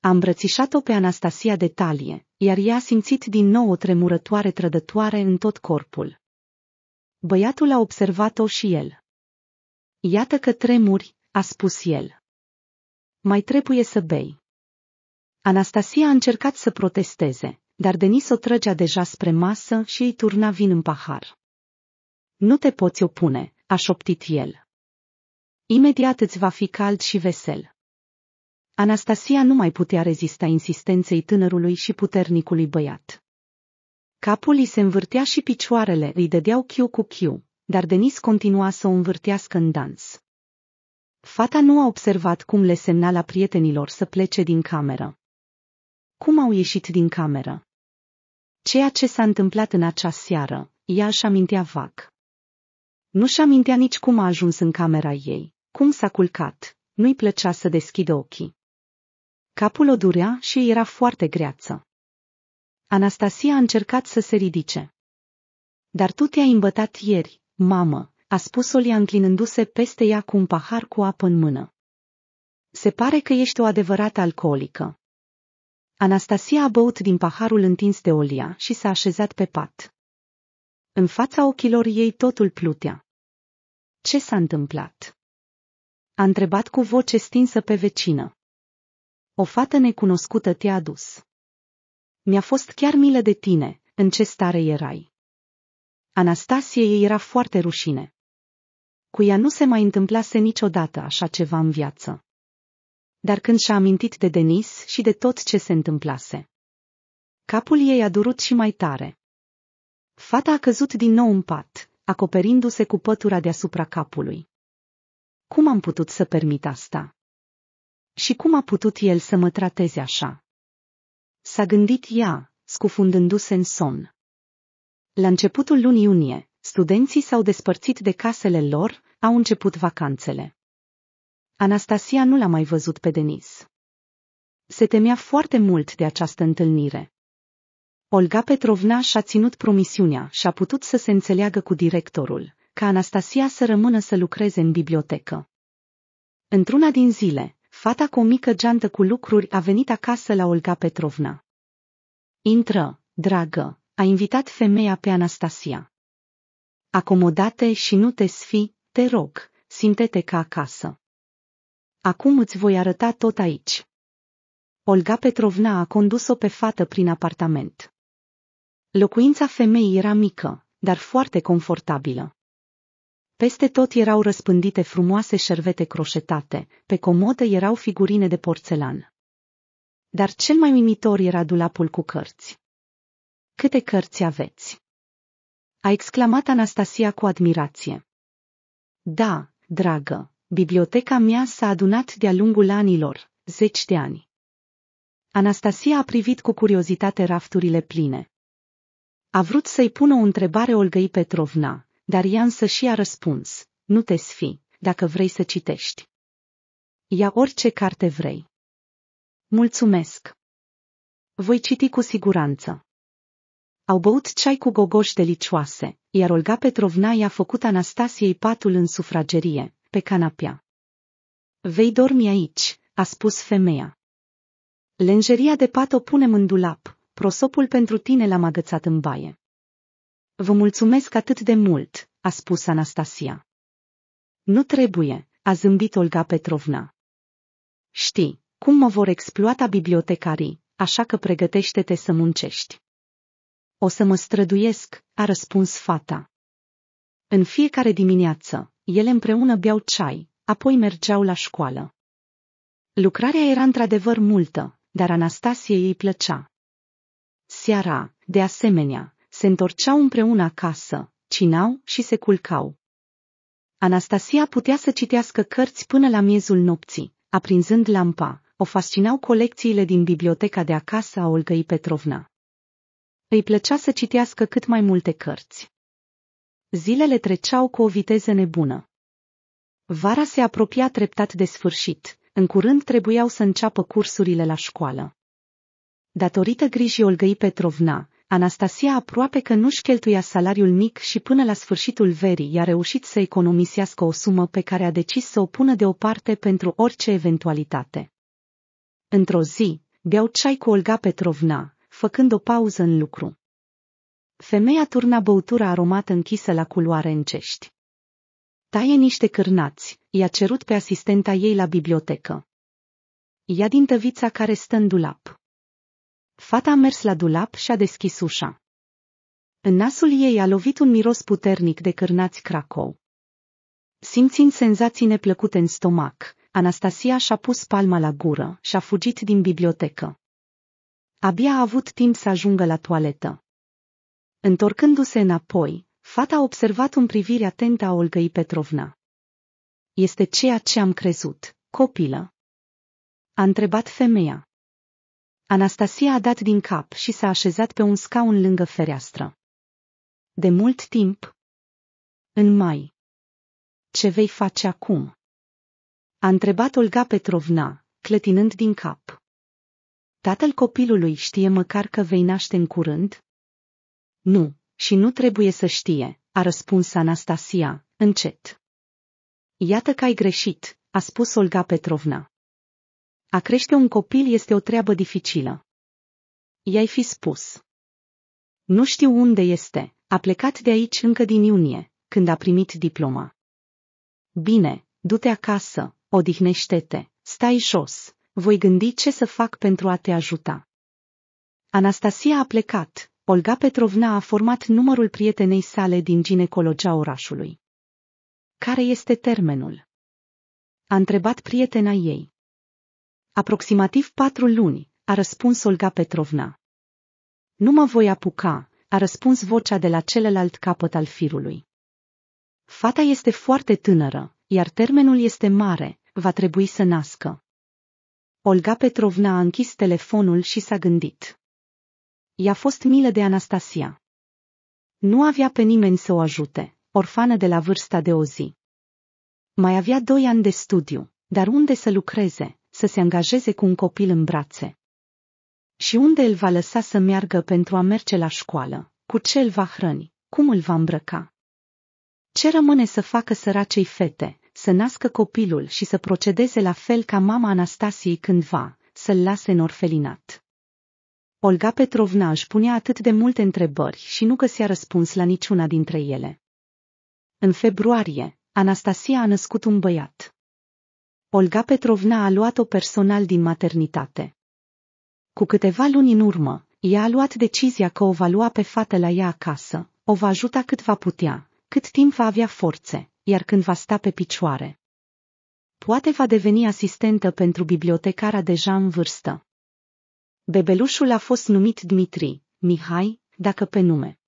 A îmbrățișat-o pe Anastasia de talie, iar ea a simțit din nou o tremurătoare trădătoare în tot corpul. Băiatul a observat-o și el. Iată că tremuri, a spus el. Mai trebuie să bei. Anastasia a încercat să protesteze, dar Denis o trăgea deja spre masă și îi turna vin în pahar. Nu te poți opune, a șoptit el. Imediat îți va fi cald și vesel. Anastasia nu mai putea rezista insistenței tânărului și puternicului băiat. Capul îi se învârtea și picioarele îi dădeau chiu cu chiu, dar Denis continua să o învârtească în dans. Fata nu a observat cum le semna la prietenilor să plece din cameră. Cum au ieșit din cameră? Ceea ce s-a întâmplat în acea seară, ea își amintea vac. Nu-și amintea nici cum a ajuns în camera ei, cum s-a culcat, nu-i plăcea să deschidă ochii. Capul o durea și era foarte greață. Anastasia a încercat să se ridice. Dar tu te-ai îmbătat ieri, mamă, a spus Olia înclinându-se peste ea cu un pahar cu apă în mână. Se pare că ești o adevărată alcoolică. Anastasia a băut din paharul întins de Olia și s-a așezat pe pat. În fața ochilor ei totul plutea. Ce s-a întâmplat? A întrebat cu voce stinsă pe vecină. O fată necunoscută te-a adus. Mi-a fost chiar milă de tine, în ce stare erai. ei era foarte rușine. Cu ea nu se mai întâmplase niciodată așa ceva în viață dar când și-a amintit de Denis și de tot ce se întâmplase. Capul ei a durut și mai tare. Fata a căzut din nou în pat, acoperindu-se cu pătura deasupra capului. Cum am putut să permit asta? Și cum a putut el să mă trateze așa? S-a gândit ea, scufundându-se în somn. La începutul lunii iunie, studenții s-au despărțit de casele lor, au început vacanțele. Anastasia nu l-a mai văzut pe Denis. Se temea foarte mult de această întâlnire. Olga Petrovna și-a ținut promisiunea și a putut să se înțeleagă cu directorul, ca Anastasia să rămână să lucreze în bibliotecă. Într-una din zile, fata cu o mică geantă cu lucruri a venit acasă la Olga Petrovna. Intră, dragă, a invitat femeia pe Anastasia. Acomodate și nu te sfi, te rog, simte-te ca acasă. Acum îți voi arăta tot aici. Olga Petrovna a condus-o pe fată prin apartament. Locuința femeii era mică, dar foarte confortabilă. Peste tot erau răspândite frumoase șervete croșetate, pe comodă erau figurine de porțelan. Dar cel mai uimitor era dulapul cu cărți. Câte cărți aveți? A exclamat Anastasia cu admirație. Da, dragă, Biblioteca mea s-a adunat de-a lungul anilor, zeci de ani. Anastasia a privit cu curiozitate rafturile pline. A vrut să-i pună o întrebare Olgăi Petrovna, dar ea însă și a răspuns, nu te sfi, dacă vrei să citești. Ia orice carte vrei. Mulțumesc. Voi citi cu siguranță. Au băut ceai cu gogoși delicioase, iar Olga Petrovna i-a făcut Anastasiei patul în sufragerie, pe canapea. Vei dormi aici, a spus femeia. Lenjeria de pat o punem în dulap, prosopul pentru tine l-am agățat în baie. Vă mulțumesc atât de mult, a spus Anastasia. Nu trebuie, a zâmbit Olga Petrovna. Știi, cum mă vor exploata bibliotecarii, așa că pregătește-te să muncești. O să mă străduiesc, a răspuns fata. În fiecare dimineață, ele împreună beau ceai, apoi mergeau la școală. Lucrarea era într-adevăr multă, dar Anastasie îi plăcea. Seara, de asemenea, se întorceau împreună acasă, cinau și se culcau. Anastasia putea să citească cărți până la miezul nopții, aprinzând lampa, o fascinau colecțiile din biblioteca de acasă a Olgăi Petrovna. Îi plăcea să citească cât mai multe cărți. Zilele treceau cu o viteză nebună. Vara se apropia treptat de sfârșit, în curând trebuiau să înceapă cursurile la școală. Datorită grijii Olgăi Petrovna, Anastasia aproape că nu-și cheltuia salariul mic și până la sfârșitul verii i-a reușit să economisească o sumă pe care a decis să o pună deoparte pentru orice eventualitate. Într-o zi, beau ceai cu Olga Petrovna, făcând o pauză în lucru. Femeia turna băutura aromată închisă la culoare în cești. Taie niște cârnați, i-a cerut pe asistenta ei la bibliotecă. Ia din tăvița care stă în dulap. Fata a mers la dulap și a deschis ușa. În nasul ei a lovit un miros puternic de cârnați cracou. Simțind senzații neplăcute în stomac, Anastasia și-a pus palma la gură și a fugit din bibliotecă. Abia a avut timp să ajungă la toaletă. Întorcându-se înapoi, fata a observat un privire atent a Olgăi Petrovna. Este ceea ce am crezut, copilă. A întrebat femeia. Anastasia a dat din cap și s-a așezat pe un scaun lângă fereastră. De mult timp? În mai. Ce vei face acum? A întrebat Olga Petrovna, clătinând din cap. Tatăl copilului știe măcar că vei naște în curând? Nu, și nu trebuie să știe, a răspuns Anastasia, încet. Iată că ai greșit, a spus Olga Petrovna. A crește un copil este o treabă dificilă. I-ai fi spus. Nu știu unde este, a plecat de aici încă din iunie, când a primit diploma. Bine, du-te acasă, odihnește-te, stai jos, voi gândi ce să fac pentru a te ajuta. Anastasia a plecat, Olga Petrovna a format numărul prietenei sale din ginecologia orașului. Care este termenul? A întrebat prietena ei. Aproximativ patru luni, a răspuns Olga Petrovna. Nu mă voi apuca, a răspuns vocea de la celălalt capăt al firului. Fata este foarte tânără, iar termenul este mare, va trebui să nască. Olga Petrovna a închis telefonul și s-a gândit. I-a fost milă de Anastasia. Nu avea pe nimeni să o ajute, orfană de la vârsta de o zi. Mai avea doi ani de studiu, dar unde să lucreze, să se angajeze cu un copil în brațe? Și unde îl va lăsa să meargă pentru a merge la școală? Cu ce îl va hrăni? Cum îl va îmbrăca? Ce rămâne să facă săracei fete, să nască copilul și să procedeze la fel ca mama Anastasiei cândva, să-l lase în orfelinat? Olga Petrovna își punea atât de multe întrebări și nu găsea răspuns la niciuna dintre ele. În februarie, Anastasia a născut un băiat. Olga Petrovna a luat-o personal din maternitate. Cu câteva luni în urmă, ea a luat decizia că o va lua pe fată la ea acasă, o va ajuta cât va putea, cât timp va avea forțe, iar când va sta pe picioare. Poate va deveni asistentă pentru bibliotecara deja în vârstă. Bebelușul a fost numit Dmitri, Mihai, dacă pe nume.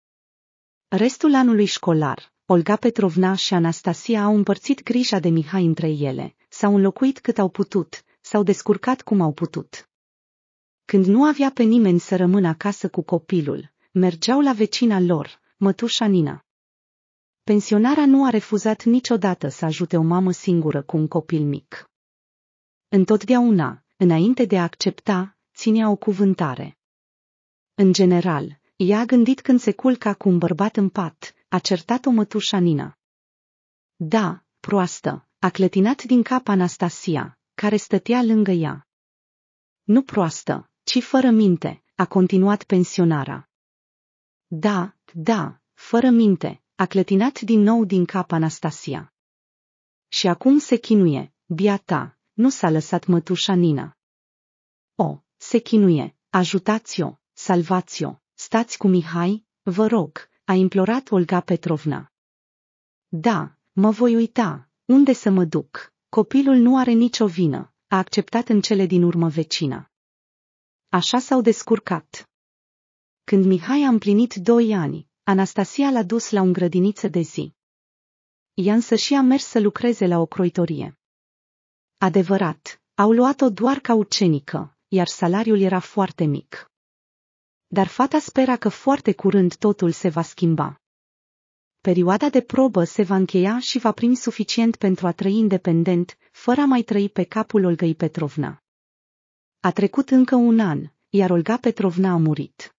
Restul anului școlar, Olga Petrovna și Anastasia au împărțit grija de Mihai între ele, s-au înlocuit cât au putut, s-au descurcat cum au putut. Când nu avea pe nimeni să rămână acasă cu copilul, mergeau la vecina lor, mătușa Nina. Pensionara nu a refuzat niciodată să ajute o mamă singură cu un copil mic. Întotdeauna, înainte de a accepta, ținea o cuvântare. În general, ea a gândit când se culca cu un bărbat în pat, a certat-o mătușa Nina. Da, proastă, a clătinat din cap Anastasia, care stătea lângă ea. Nu proastă, ci fără minte, a continuat pensionara. Da, da, fără minte, a clătinat din nou din cap Anastasia. Și acum se chinuie, biata, nu s-a lăsat mătușa Nina. O, se chinuie. Ajutați-o, salvați-o, stați cu Mihai, vă rog, a implorat Olga Petrovna. Da, mă voi uita, unde să mă duc? Copilul nu are nicio vină, a acceptat în cele din urmă vecina. Așa s-au descurcat. Când Mihai a împlinit doi ani, Anastasia l-a dus la un grădiniță de zi. Ea însă și a mers să lucreze la o croitorie. Adevărat, au luat-o doar ca ucenică, iar salariul era foarte mic. Dar fata spera că foarte curând totul se va schimba. Perioada de probă se va încheia și va primi suficient pentru a trăi independent, fără a mai trăi pe capul Olgăi Petrovna. A trecut încă un an, iar Olga Petrovna a murit.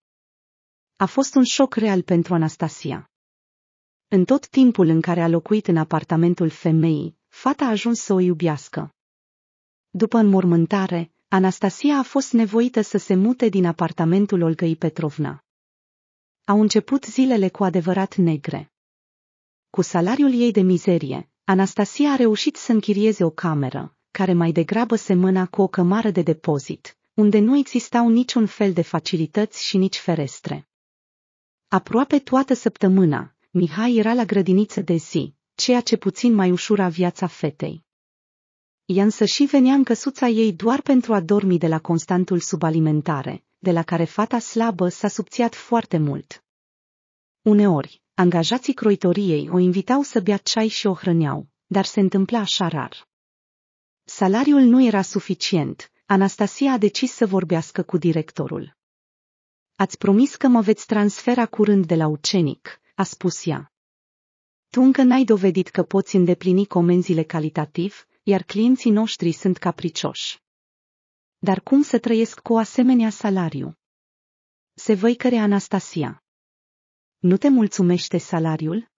A fost un șoc real pentru Anastasia. În tot timpul în care a locuit în apartamentul femeii, fata a ajuns să o iubiască. După înmormântare, Anastasia a fost nevoită să se mute din apartamentul Olgăi Petrovna. Au început zilele cu adevărat negre. Cu salariul ei de mizerie, Anastasia a reușit să închirieze o cameră, care mai degrabă semăna cu o cămară de depozit, unde nu existau niciun fel de facilități și nici ferestre. Aproape toată săptămâna, Mihai era la grădiniță de zi, ceea ce puțin mai ușura viața fetei. Ea însă și venea în căsuța ei doar pentru a dormi de la constantul subalimentare, de la care fata slabă s-a subțiat foarte mult. Uneori, angajații croitoriei o invitau să bea ceai și o hrăneau, dar se întâmpla așa rar. Salariul nu era suficient, Anastasia a decis să vorbească cu directorul. Ați promis că mă veți transfera curând de la ucenic, a spus ea. Tu încă n-ai dovedit că poți îndeplini comenzile calitativ, iar clienții noștri sunt capricioși. Dar cum să trăiesc cu o asemenea salariu? Se văicăre Anastasia. Nu te mulțumește salariul?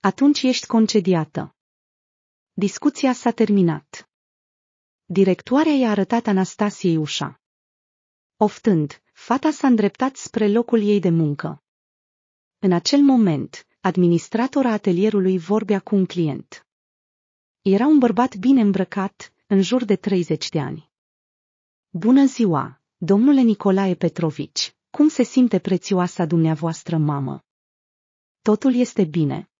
Atunci ești concediată. Discuția s-a terminat. Directoarea i-a arătat Anastasiei ușa. Oftând, fata s-a îndreptat spre locul ei de muncă. În acel moment, administratora atelierului vorbea cu un client. Era un bărbat bine îmbrăcat, în jur de 30 de ani. Bună ziua, domnule Nicolae Petrovici, cum se simte prețioasa dumneavoastră mamă? Totul este bine.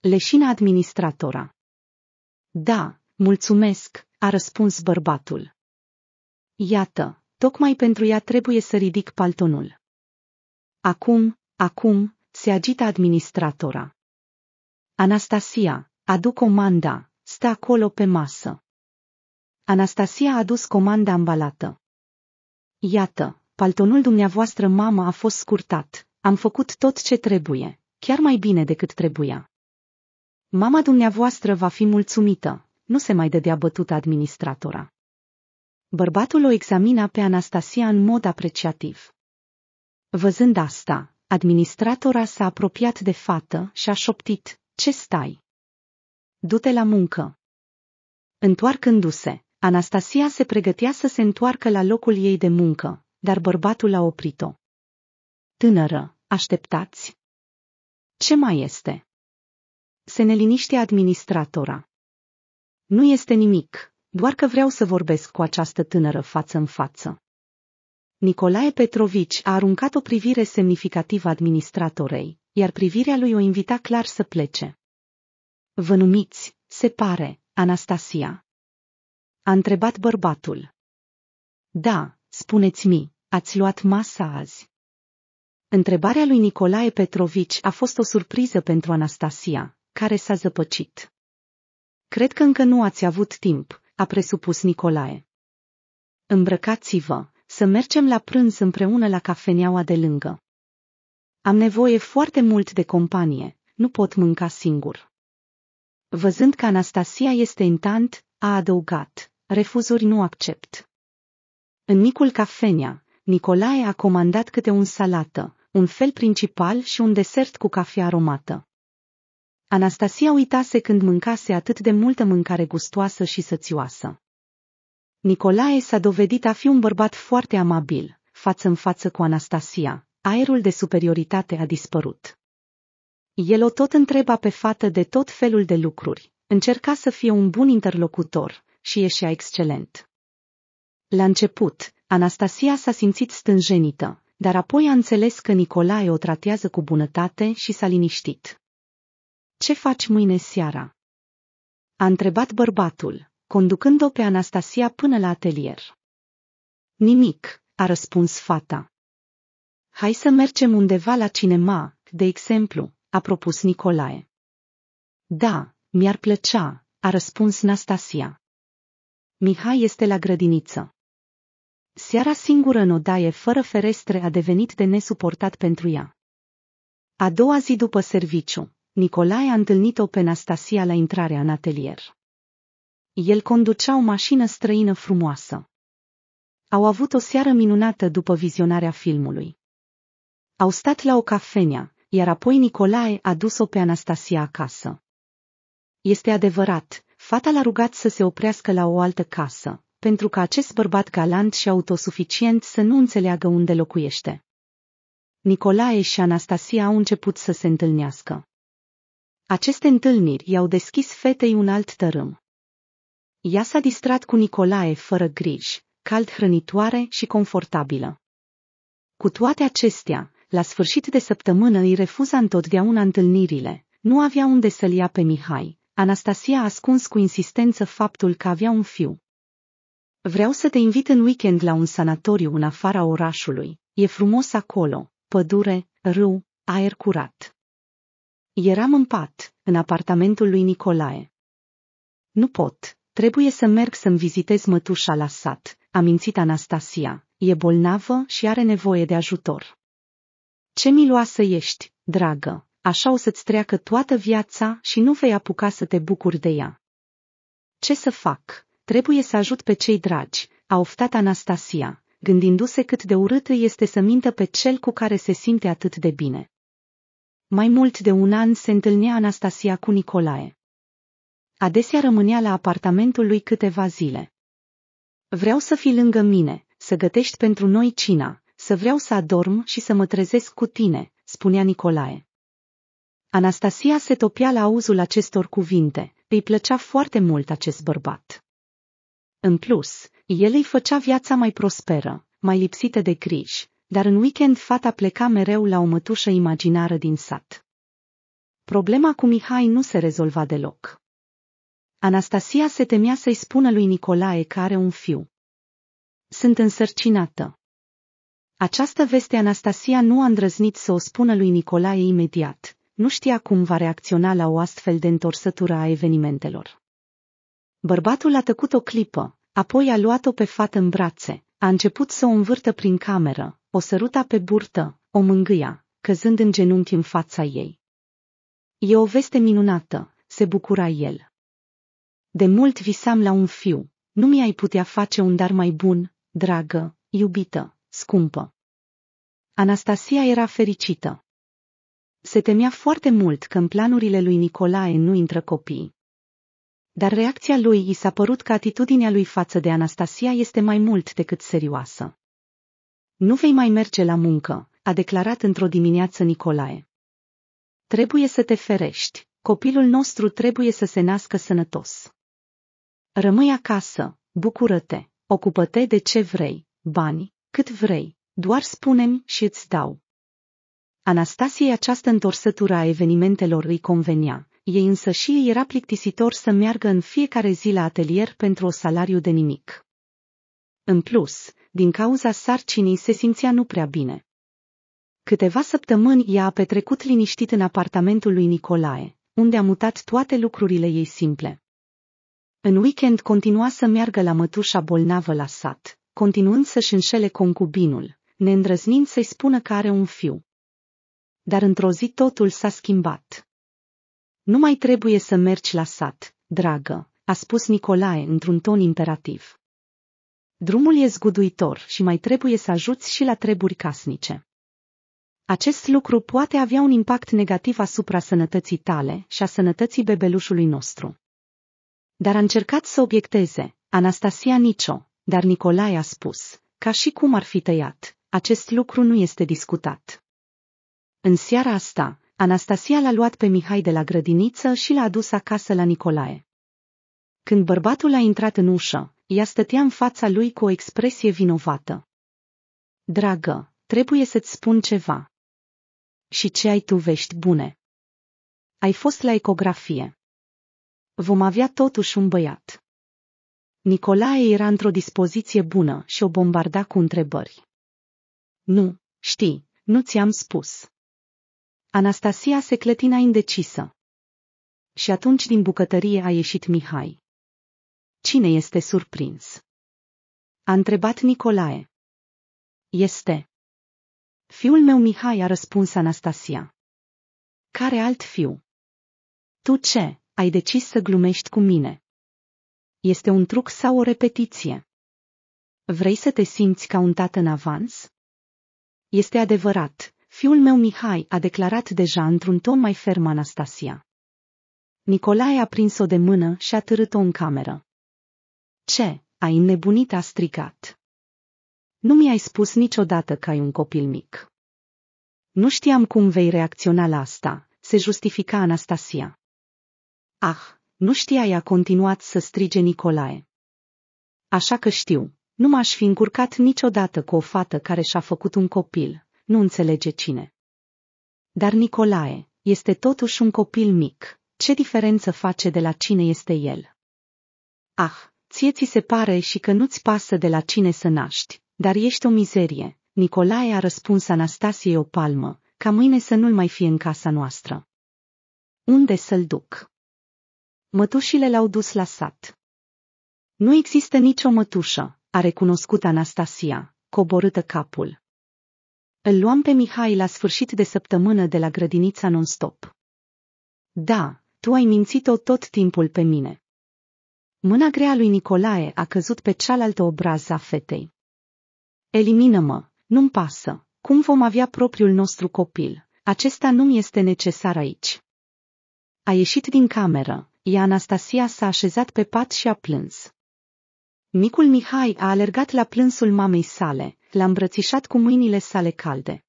Leșina administratora. Da, mulțumesc, a răspuns bărbatul. Iată, tocmai pentru ea trebuie să ridic paltonul. Acum, acum, se agită administratora. Anastasia, adu comanda, Stă acolo pe masă. Anastasia a adus comanda ambalată. Iată, paltonul dumneavoastră mama a fost scurtat, am făcut tot ce trebuie, chiar mai bine decât trebuia. Mama dumneavoastră va fi mulțumită, nu se mai dădea bătută administratora. Bărbatul o examina pe Anastasia în mod apreciativ. Văzând asta, administratora s-a apropiat de fată și a șoptit, ce stai? Du-te la muncă! Întoarcându-se, Anastasia se pregătea să se întoarcă la locul ei de muncă, dar bărbatul a oprit-o. Tânără, așteptați! Ce mai este? Se liniște administratora. Nu este nimic, doar că vreau să vorbesc cu această tânără față în față. Nicolae Petrovici a aruncat o privire semnificativă administratorei, iar privirea lui o invita clar să plece. Vă numiți, se pare, Anastasia. A întrebat bărbatul. Da, spuneți-mi, ați luat masa azi. Întrebarea lui Nicolae Petrovici a fost o surpriză pentru Anastasia, care s-a zăpăcit. Cred că încă nu ați avut timp, a presupus Nicolae. Îmbrăcați-vă, să mergem la prânz împreună la cafeneaua de lângă. Am nevoie foarte mult de companie, nu pot mânca singur. Văzând că Anastasia este în tant, a adăugat, refuzuri nu accept. În micul cafenea, Nicolae a comandat câte un salată, un fel principal și un desert cu cafea aromată. Anastasia uitase când mâncase atât de multă mâncare gustoasă și sățioasă. Nicolae s-a dovedit a fi un bărbat foarte amabil, față în față cu Anastasia. Aerul de superioritate a dispărut. El o tot întreba pe fată de tot felul de lucruri, încerca să fie un bun interlocutor și ieșea excelent. La început, Anastasia s-a simțit stânjenită, dar apoi a înțeles că Nicolae o tratează cu bunătate și s-a liniștit. Ce faci mâine seara?" a întrebat bărbatul, conducând-o pe Anastasia până la atelier. Nimic, a răspuns fata. Hai să mergem undeva la cinema, de exemplu, a propus Nicolae. Da, mi-ar plăcea, a răspuns Nastasia. Mihai este la grădiniță. Seara singură în odaie fără ferestre a devenit de nesuportat pentru ea. A doua zi după serviciu, Nicolae a întâlnit-o pe Nastasia la intrarea în atelier. El conducea o mașină străină frumoasă. Au avut o seară minunată după vizionarea filmului. Au stat la o cafenea, iar apoi Nicolae a dus-o pe Anastasia acasă. Este adevărat, fata l-a rugat să se oprească la o altă casă, pentru că acest bărbat galant și autosuficient să nu înțeleagă unde locuiește. Nicolae și Anastasia au început să se întâlnească. Aceste întâlniri i-au deschis fetei un alt tărâm. Ea s-a distrat cu Nicolae fără griji, cald hrănitoare și confortabilă. Cu toate acestea, la sfârșit de săptămână îi refuza întotdeauna întâlnirile. Nu avea unde să-l ia pe Mihai. Anastasia a ascuns cu insistență faptul că avea un fiu. Vreau să te invit în weekend la un sanatoriu în afara orașului. E frumos acolo, pădure, râu, aer curat. Eram în pat, în apartamentul lui Nicolae. Nu pot, trebuie să merg să-mi vizitez mătușa la sat, a mințit Anastasia. E bolnavă și are nevoie de ajutor. Ce miloasă ești, dragă, așa o să-ți treacă toată viața și nu vei apuca să te bucuri de ea. Ce să fac? Trebuie să ajut pe cei dragi, a oftat Anastasia, gândindu-se cât de urât îi este să mintă pe cel cu care se simte atât de bine. Mai mult de un an se întâlnea Anastasia cu Nicolae. Adesea rămânea la apartamentul lui câteva zile. Vreau să fii lângă mine, să gătești pentru noi cina, să vreau să adorm și să mă trezesc cu tine, spunea Nicolae. Anastasia se topea la auzul acestor cuvinte, îi plăcea foarte mult acest bărbat. În plus, el îi făcea viața mai prosperă, mai lipsită de griji, dar în weekend fata pleca mereu la o mătușă imaginară din sat. Problema cu Mihai nu se rezolva deloc. Anastasia se temea să-i spună lui Nicolae că are un fiu. Sunt însărcinată. Această veste Anastasia nu a îndrăznit să o spună lui Nicolae imediat, nu știa cum va reacționa la o astfel de întorsătură a evenimentelor. Bărbatul a tăcut o clipă, apoi a luat-o pe fată în brațe, a început să o învârtă prin cameră, o săruta pe burtă, o mângâia, căzând în genunchi în fața ei. E o veste minunată, se bucura el. De mult visam la un fiu, nu mi-ai putea face un dar mai bun, dragă, iubită, scumpă. Anastasia era fericită. Se temea foarte mult că în planurile lui Nicolae nu intră copii. Dar reacția lui i s-a părut că atitudinea lui față de Anastasia este mai mult decât serioasă. Nu vei mai merge la muncă, a declarat într-o dimineață Nicolae. Trebuie să te ferești, copilul nostru trebuie să se nască sănătos. Rămâi acasă, bucură-te, ocupă-te de ce vrei, bani, cât vrei, doar spunem și îți dau. Anastasiei această întorsătură a evenimentelor îi convenea, ei însă și ei era plictisitor să meargă în fiecare zi la atelier pentru o salariu de nimic. În plus, din cauza sarcinii se simțea nu prea bine. Câteva săptămâni ea a petrecut liniștit în apartamentul lui Nicolae, unde a mutat toate lucrurile ei simple. În weekend continua să meargă la mătușa bolnavă la sat continuând să-și înșele concubinul, neîndrăznind să-i spună că are un fiu. Dar într-o zi totul s-a schimbat. Nu mai trebuie să mergi la sat, dragă, a spus Nicolae într-un ton imperativ. Drumul e zguduitor și mai trebuie să ajuți și la treburi casnice. Acest lucru poate avea un impact negativ asupra sănătății tale și a sănătății bebelușului nostru. Dar a încercat să obiecteze, Anastasia Nicio, dar Nicolae a spus, ca și cum ar fi tăiat, acest lucru nu este discutat. În seara asta, Anastasia l-a luat pe Mihai de la grădiniță și l-a adus acasă la Nicolae. Când bărbatul a intrat în ușă, ea stătea în fața lui cu o expresie vinovată. Dragă, trebuie să-ți spun ceva. Și ce ai tu vești bune? Ai fost la ecografie. Vom avea totuși un băiat. Nicolae era într-o dispoziție bună și o bombarda cu întrebări. Nu, știi, nu ți-am spus. Anastasia se clătina indecisă. Și atunci din bucătărie a ieșit Mihai. Cine este surprins? A întrebat Nicolae. Este. Fiul meu Mihai a răspuns Anastasia. Care alt fiu? Tu ce, ai decis să glumești cu mine? Este un truc sau o repetiție? Vrei să te simți ca un tată în avans? Este adevărat, fiul meu Mihai a declarat deja într-un ton mai ferm Anastasia. Nicolae a prins-o de mână și a târât-o în cameră. Ce, ai înnebunit, a strigat. Nu mi-ai spus niciodată că ai un copil mic. Nu știam cum vei reacționa la asta, se justifica Anastasia. Ah, nu știai a continuat să strige Nicolae. Așa că știu, nu m-aș fi încurcat niciodată cu o fată care și-a făcut un copil, nu înțelege cine. Dar Nicolae, este totuși un copil mic, ce diferență face de la cine este el? Ah, ție ți se pare și că nu-ți pasă de la cine să naști, dar ești o mizerie, Nicolae a răspuns Anastasiei o palmă, ca mâine să nu-l mai fie în casa noastră. Unde să-l duc? Mătușile l-au dus la sat. Nu există nicio mătușă, a recunoscut Anastasia, coborâtă capul. Îl luam pe Mihai la sfârșit de săptămână de la grădinița non-stop. Da, tu ai mințit-o tot timpul pe mine. Mâna grea lui Nicolae a căzut pe cealaltă obraz a fetei. Elimină-mă, nu-mi pasă, cum vom avea propriul nostru copil, acesta nu mi este necesar aici. A ieșit din cameră, ea Anastasia s-a așezat pe pat și a plâns. Micul Mihai a alergat la plânsul mamei sale, l-a îmbrățișat cu mâinile sale calde.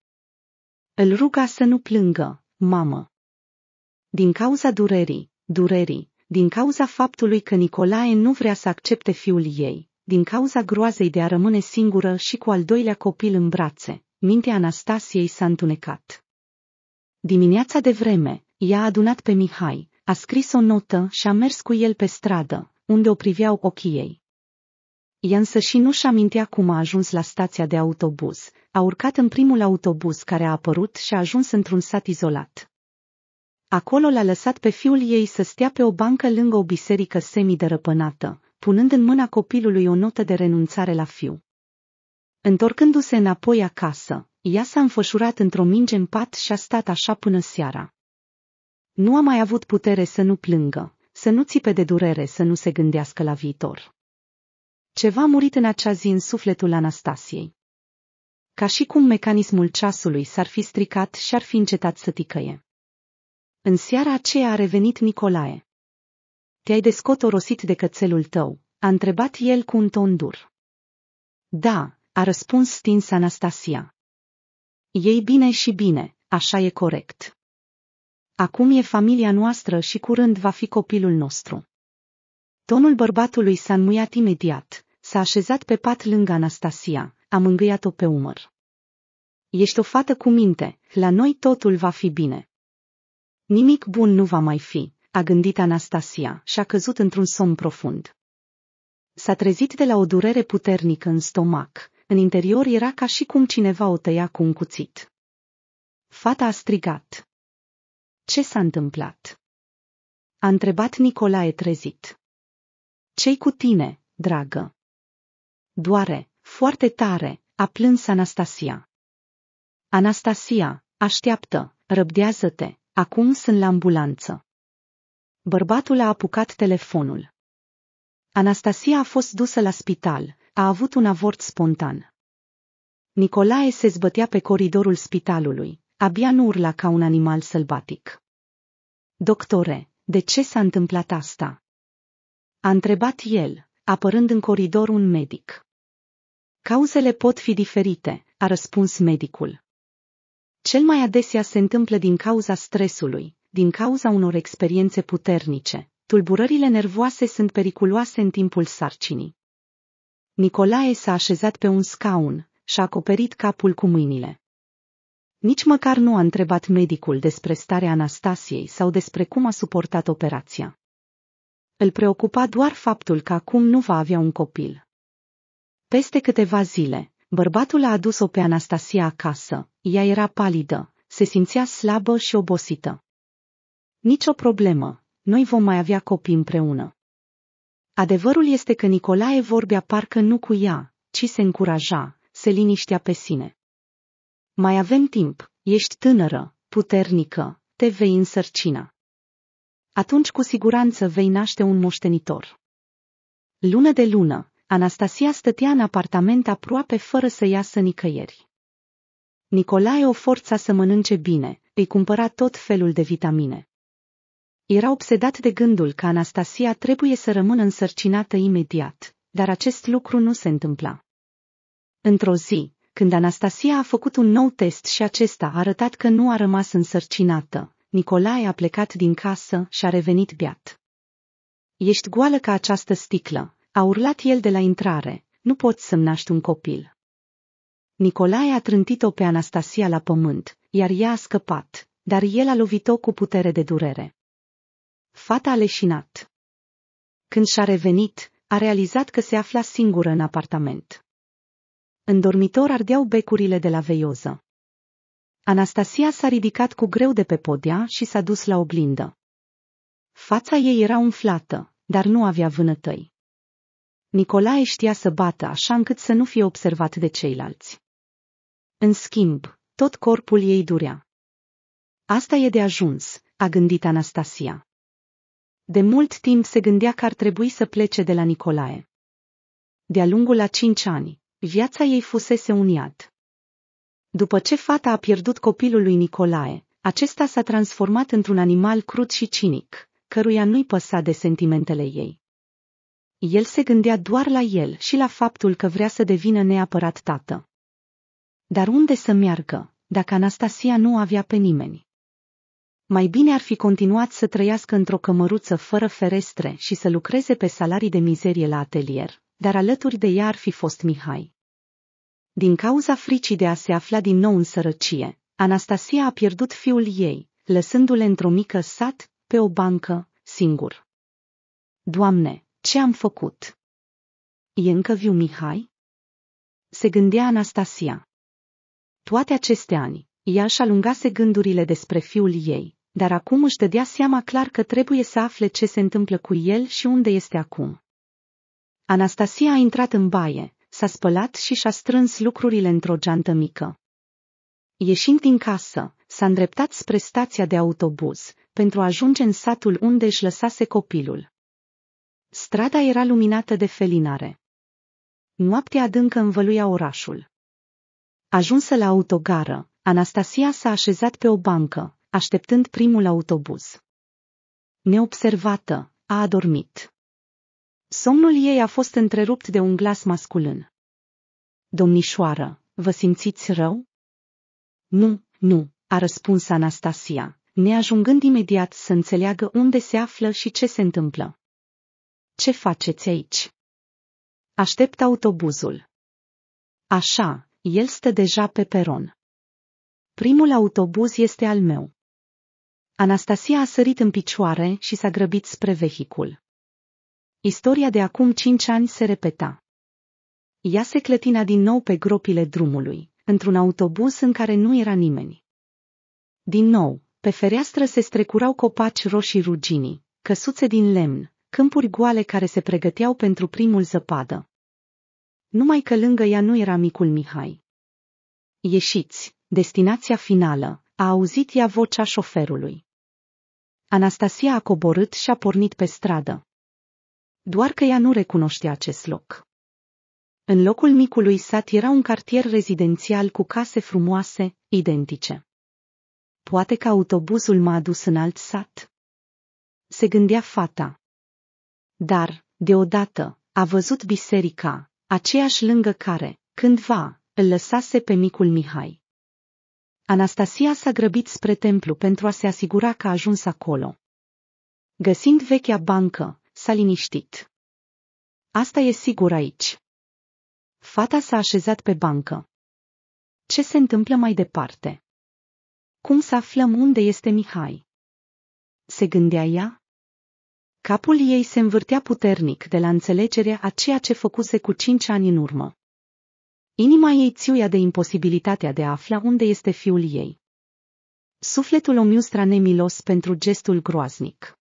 Îl ruga să nu plângă, mamă. Din cauza durerii, durerii, din cauza faptului că Nicolae nu vrea să accepte fiul ei, din cauza groazei de a rămâne singură și cu al doilea copil în brațe, mintea Anastasiei s-a întunecat. Dimineața de vreme, ea a adunat pe Mihai, a scris o notă și a mers cu el pe stradă, unde o priveau ochii ei. Ea însă și nu-și amintea cum a ajuns la stația de autobuz, a urcat în primul autobuz care a apărut și a ajuns într-un sat izolat. Acolo l-a lăsat pe fiul ei să stea pe o bancă lângă o biserică semi-dărăpânată, punând în mâna copilului o notă de renunțare la fiu. Întorcându-se înapoi acasă, ea s-a înfășurat într-o minge în pat și a stat așa până seara. Nu a mai avut putere să nu plângă, să nu țipe de durere, să nu se gândească la viitor. Ceva a murit în acea zi în sufletul Anastasiei. Ca și cum mecanismul ceasului s-ar fi stricat și ar fi încetat să ticăie. În seara aceea a revenit Nicolae. Te-ai descotorosit de cățelul tău, a întrebat el cu un ton dur. Da, a răspuns stins Anastasia. Ei bine și bine, așa e corect. Acum e familia noastră și curând va fi copilul nostru. Tonul bărbatului s-a înmuiat imediat, s-a așezat pe pat lângă Anastasia, a mângâiat-o pe umăr. Ești o fată cu minte, la noi totul va fi bine. Nimic bun nu va mai fi, a gândit Anastasia și a căzut într-un somn profund. S-a trezit de la o durere puternică în stomac, în interior era ca și cum cineva o tăia cu un cuțit. Fata a strigat. Ce s-a întâmplat? A întrebat Nicolae trezit. Cei cu tine, dragă? Doare, foarte tare, a plâns Anastasia. Anastasia, așteaptă, răbdează-te, acum sunt la ambulanță. Bărbatul a apucat telefonul. Anastasia a fost dusă la spital, a avut un avort spontan. Nicolae se zbătea pe coridorul spitalului, Abia nu urla ca un animal sălbatic. Doctore, de ce s-a întâmplat asta? A întrebat el, apărând în coridor un medic. Cauzele pot fi diferite, a răspuns medicul. Cel mai adesea se întâmplă din cauza stresului, din cauza unor experiențe puternice. Tulburările nervoase sunt periculoase în timpul sarcinii. Nicolae s-a așezat pe un scaun și a acoperit capul cu mâinile. Nici măcar nu a întrebat medicul despre starea Anastasiei sau despre cum a suportat operația. Îl preocupa doar faptul că acum nu va avea un copil. Peste câteva zile, bărbatul a adus-o pe Anastasia acasă, ea era palidă, se simțea slabă și obosită. Nici o problemă, noi vom mai avea copii împreună. Adevărul este că Nicolae vorbea parcă nu cu ea, ci se încuraja, se liniștea pe sine. Mai avem timp, ești tânără, puternică, te vei însărcina. Atunci cu siguranță vei naște un moștenitor. Lună de lună, Anastasia stătea în apartament aproape fără să iasă nicăieri. Nicolae o forța să mănânce bine, îi cumpăra tot felul de vitamine. Era obsedat de gândul că Anastasia trebuie să rămână însărcinată imediat, dar acest lucru nu se întâmpla. Într-o zi, când Anastasia a făcut un nou test și acesta a arătat că nu a rămas însărcinată, Nicolae a plecat din casă și a revenit beat. Ești goală ca această sticlă, a urlat el de la intrare, nu poți să-mi naști un copil. Nicolae a trântit-o pe Anastasia la pământ, iar ea a scăpat, dar el a lovit-o cu putere de durere. Fata a leșinat. Când și-a revenit, a realizat că se afla singură în apartament. În dormitor ardeau becurile de la veioză. Anastasia s-a ridicat cu greu de pe podea și s-a dus la oglindă. Fața ei era umflată, dar nu avea vânătăi. Nicolae știa să bată așa încât să nu fie observat de ceilalți. În schimb, tot corpul ei durea. Asta e de ajuns, a gândit Anastasia. De mult timp se gândea că ar trebui să plece de la Nicolae. De-a lungul a cinci ani, Viața ei fusese un iad. După ce fata a pierdut copilul lui Nicolae, acesta s-a transformat într-un animal crud și cinic, căruia nu-i păsa de sentimentele ei. El se gândea doar la el și la faptul că vrea să devină neapărat tată. Dar unde să meargă, dacă Anastasia nu avea pe nimeni? Mai bine ar fi continuat să trăiască într-o cămăruță fără ferestre și să lucreze pe salarii de mizerie la atelier, dar alături de ea ar fi fost Mihai. Din cauza fricii de a se afla din nou în sărăcie, Anastasia a pierdut fiul ei, lăsându-le într-o mică sat, pe o bancă, singur. Doamne, ce am făcut? E încă viu Mihai? Se gândea Anastasia. Toate aceste ani, ea își alungase gândurile despre fiul ei, dar acum își dădea seama clar că trebuie să afle ce se întâmplă cu el și unde este acum. Anastasia a intrat în baie, s-a spălat și și-a strâns lucrurile într-o geantă mică. Ieșind din casă, s-a îndreptat spre stația de autobuz, pentru a ajunge în satul unde își lăsase copilul. Strada era luminată de felinare. Noaptea adâncă învăluia orașul. Ajunsă la autogară, Anastasia s-a așezat pe o bancă, așteptând primul autobuz. Neobservată, a adormit. Somnul ei a fost întrerupt de un glas masculin. Domnișoară, vă simțiți rău? Nu, nu, a răspuns Anastasia, neajungând imediat să înțeleagă unde se află și ce se întâmplă. Ce faceți aici? Aștept autobuzul. Așa, el stă deja pe peron. Primul autobuz este al meu. Anastasia a sărit în picioare și s-a grăbit spre vehicul. Istoria de acum cinci ani se repeta. Ea se clătina din nou pe gropile drumului, într-un autobuz în care nu era nimeni. Din nou, pe fereastră se strecurau copaci roșii ruginii, căsuțe din lemn, câmpuri goale care se pregăteau pentru primul zăpadă. Numai că lângă ea nu era micul Mihai. Ieșiți, destinația finală, a auzit ea vocea șoferului. Anastasia a coborât și a pornit pe stradă doar că ea nu recunoștea acest loc. În locul micului sat era un cartier rezidențial cu case frumoase, identice. Poate că autobuzul m-a adus în alt sat? Se gândea fata. Dar, deodată, a văzut biserica, aceeași lângă care, cândva, îl lăsase pe micul Mihai. Anastasia s-a grăbit spre templu pentru a se asigura că a ajuns acolo. Găsind vechea bancă, s-a liniștit. Asta e sigur aici. Fata s-a așezat pe bancă. Ce se întâmplă mai departe? Cum să aflăm unde este Mihai? Se gândea ea? Capul ei se învârtea puternic de la înțelegerea a ceea ce făcuse cu cinci ani în urmă. Inima ei țiuia de imposibilitatea de a afla unde este fiul ei. Sufletul o miustra nemilos pentru gestul groaznic.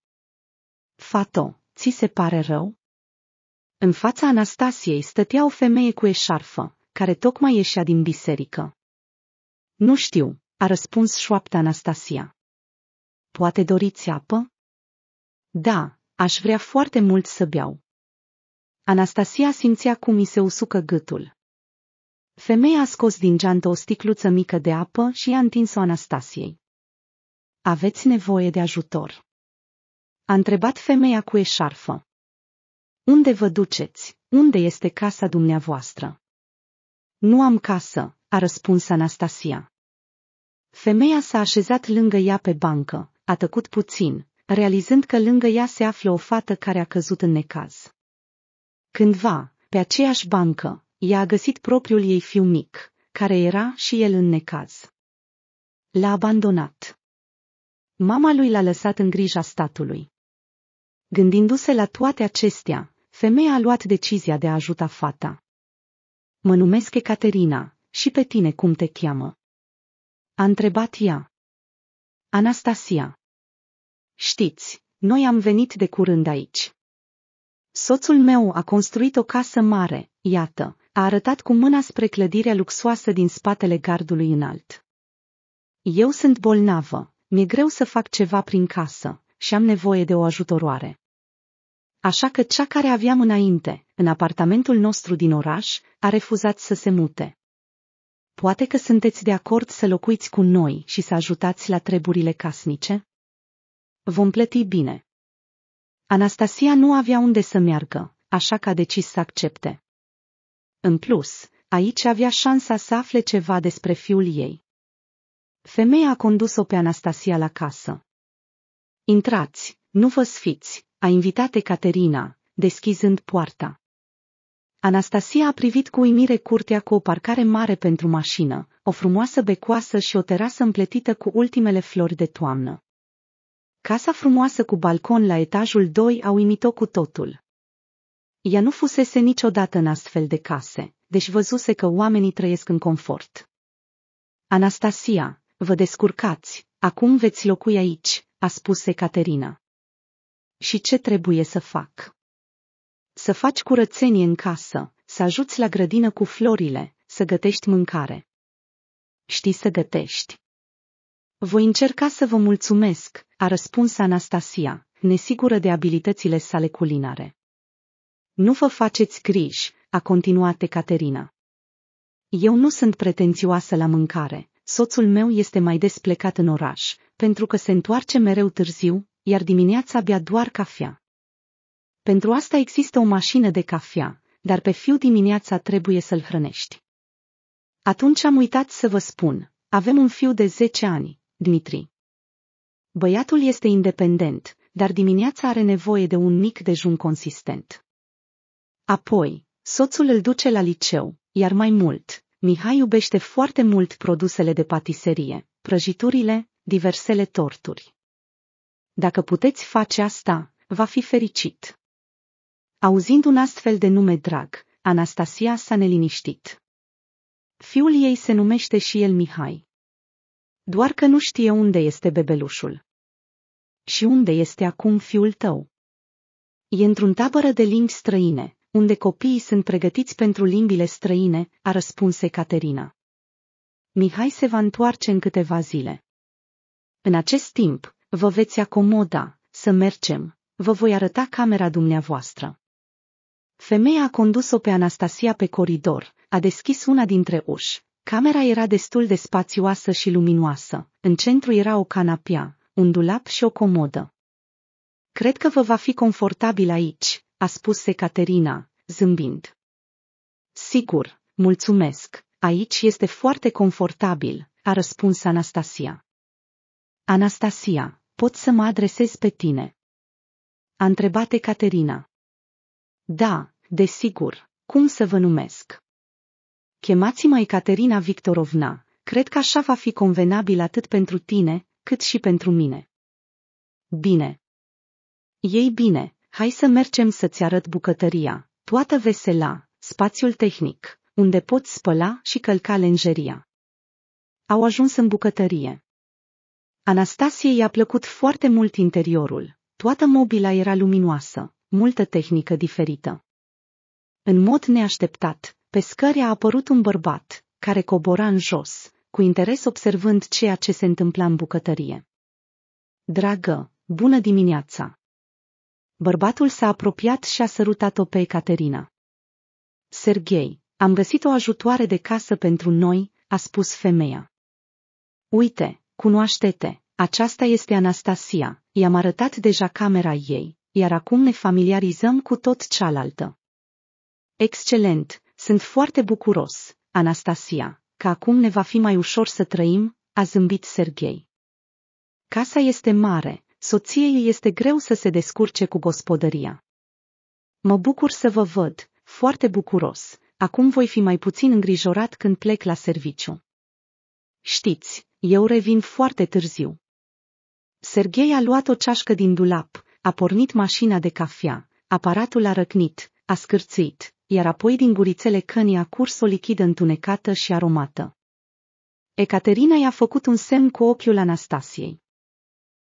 Fato. Ți se pare rău? În fața Anastasiei stătea o femeie cu eșarfă, care tocmai ieșea din biserică. Nu știu, a răspuns șoapta Anastasia. Poate doriți apă? Da, aș vrea foarte mult să beau. Anastasia simțea cum i se usucă gâtul. Femeia a scos din geantă o sticluță mică de apă și i-a întins-o Anastasiei. Aveți nevoie de ajutor a întrebat femeia cu eșarfă. Unde vă duceți? Unde este casa dumneavoastră? Nu am casă, a răspuns Anastasia. Femeia s-a așezat lângă ea pe bancă, a tăcut puțin, realizând că lângă ea se află o fată care a căzut în necaz. Cândva, pe aceeași bancă, ea a găsit propriul ei fiu mic, care era și el în necaz. L-a abandonat. Mama lui l-a lăsat în grija statului. Gândindu-se la toate acestea, femeia a luat decizia de a ajuta fata. Mă numesc Ecaterina, și pe tine cum te cheamă? A întrebat ea. Anastasia. Știți, noi am venit de curând aici. Soțul meu a construit o casă mare, iată, a arătat cu mâna spre clădirea luxoasă din spatele gardului înalt. Eu sunt bolnavă, mi-e greu să fac ceva prin casă și am nevoie de o ajutoroare. Așa că cea care aveam înainte, în apartamentul nostru din oraș, a refuzat să se mute. Poate că sunteți de acord să locuiți cu noi și să ajutați la treburile casnice? Vom plăti bine. Anastasia nu avea unde să meargă, așa că a decis să accepte. În plus, aici avea șansa să afle ceva despre fiul ei. Femeia a condus-o pe Anastasia la casă. Intrați, nu vă sfiți, a invitat Ecaterina, deschizând poarta. Anastasia a privit cu uimire curtea cu o parcare mare pentru mașină, o frumoasă becoasă și o terasă împletită cu ultimele flori de toamnă. Casa frumoasă cu balcon la etajul 2 a uimit-o cu totul. Ea nu fusese niciodată în astfel de case, deci văzuse că oamenii trăiesc în confort. Anastasia, vă descurcați, acum veți locui aici, a spus Caterina și ce trebuie să fac. Să faci curățenie în casă, să ajuți la grădină cu florile, să gătești mâncare. Știi să gătești. Voi încerca să vă mulțumesc, a răspuns Anastasia, nesigură de abilitățile sale culinare. Nu vă faceți griji, a continuat Caterina. Eu nu sunt pretențioasă la mâncare, soțul meu este mai desplecat în oraș, pentru că se întoarce mereu târziu, iar dimineața bea doar cafea. Pentru asta există o mașină de cafea, dar pe fiu dimineața trebuie să-l hrănești. Atunci am uitat să vă spun, avem un fiu de 10 ani, Dmitri. Băiatul este independent, dar dimineața are nevoie de un mic dejun consistent. Apoi, soțul îl duce la liceu, iar mai mult, Mihai iubește foarte mult produsele de patiserie, prăjiturile, diversele torturi. Dacă puteți face asta, va fi fericit. Auzind un astfel de nume drag, Anastasia s-a neliniștit. Fiul ei se numește și el Mihai. Doar că nu știe unde este bebelușul. Și unde este acum fiul tău? E într-un tabără de limbi străine, unde copiii sunt pregătiți pentru limbile străine, a răspuns Caterina. Mihai se va întoarce în câteva zile. În acest timp, Vă veți acomoda, să mergem, vă voi arăta camera dumneavoastră. Femeia a condus-o pe Anastasia pe coridor, a deschis una dintre uși. Camera era destul de spațioasă și luminoasă, în centru era o canapea, un dulap și o comodă. Cred că vă va fi confortabil aici, a spus Caterina, zâmbind. Sigur, mulțumesc, aici este foarte confortabil, a răspuns Anastasia. Anastasia, pot să mă adresez pe tine? A întrebat Caterina. Da, desigur, cum să vă numesc? Chemați-mă Ecaterina Victorovna, cred că așa va fi convenabil atât pentru tine, cât și pentru mine. Bine. Ei bine, hai să mergem să-ți arăt bucătăria, toată vesela, spațiul tehnic, unde poți spăla și călca lenjeria. Au ajuns în bucătărie. Anastasie i-a plăcut foarte mult interiorul. Toată mobila era luminoasă, multă tehnică diferită. În mod neașteptat, pe scări a apărut un bărbat, care cobora în jos, cu interes observând ceea ce se întâmpla în bucătărie. Dragă, bună dimineața! Bărbatul s-a apropiat și a sărutat-o pe Caterina. Serghei, am găsit o ajutoare de casă pentru noi, a spus femeia. Uite, Cunoaște-te, aceasta este Anastasia, i-am arătat deja camera ei, iar acum ne familiarizăm cu tot cealaltă. Excelent, sunt foarte bucuros, Anastasia, că acum ne va fi mai ușor să trăim, a zâmbit Serghei. Casa este mare, soției este greu să se descurce cu gospodăria. Mă bucur să vă văd, foarte bucuros, acum voi fi mai puțin îngrijorat când plec la serviciu. Știți, eu revin foarte târziu. Serghei a luat o ceașcă din dulap, a pornit mașina de cafea, aparatul a răcnit, a scârțit, iar apoi din gurițele cănii a curs o lichidă întunecată și aromată. Ecaterina i-a făcut un semn cu ochiul Anastasiei.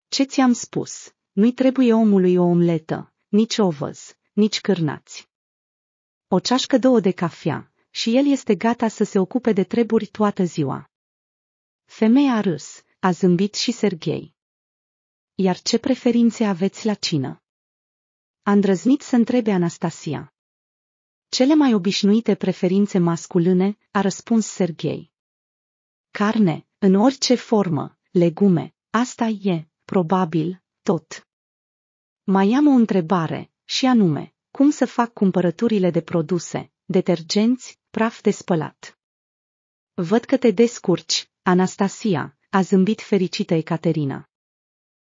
Ce ți-am spus? Nu-i trebuie omului o omletă, nici ovăz, nici cârnați. O ceașcă două de cafea, și el este gata să se ocupe de treburi toată ziua. Femeia a râs, a zâmbit și Serghei. Iar ce preferințe aveți la cină? A îndrăznit să întrebe Anastasia. Cele mai obișnuite preferințe masculine, a răspuns Serghei. Carne, în orice formă, legume, asta e, probabil, tot. Mai am o întrebare, și anume, cum să fac cumpărăturile de produse, detergenți, praf de spălat? Văd că te descurci, Anastasia, a zâmbit fericită Ecaterina.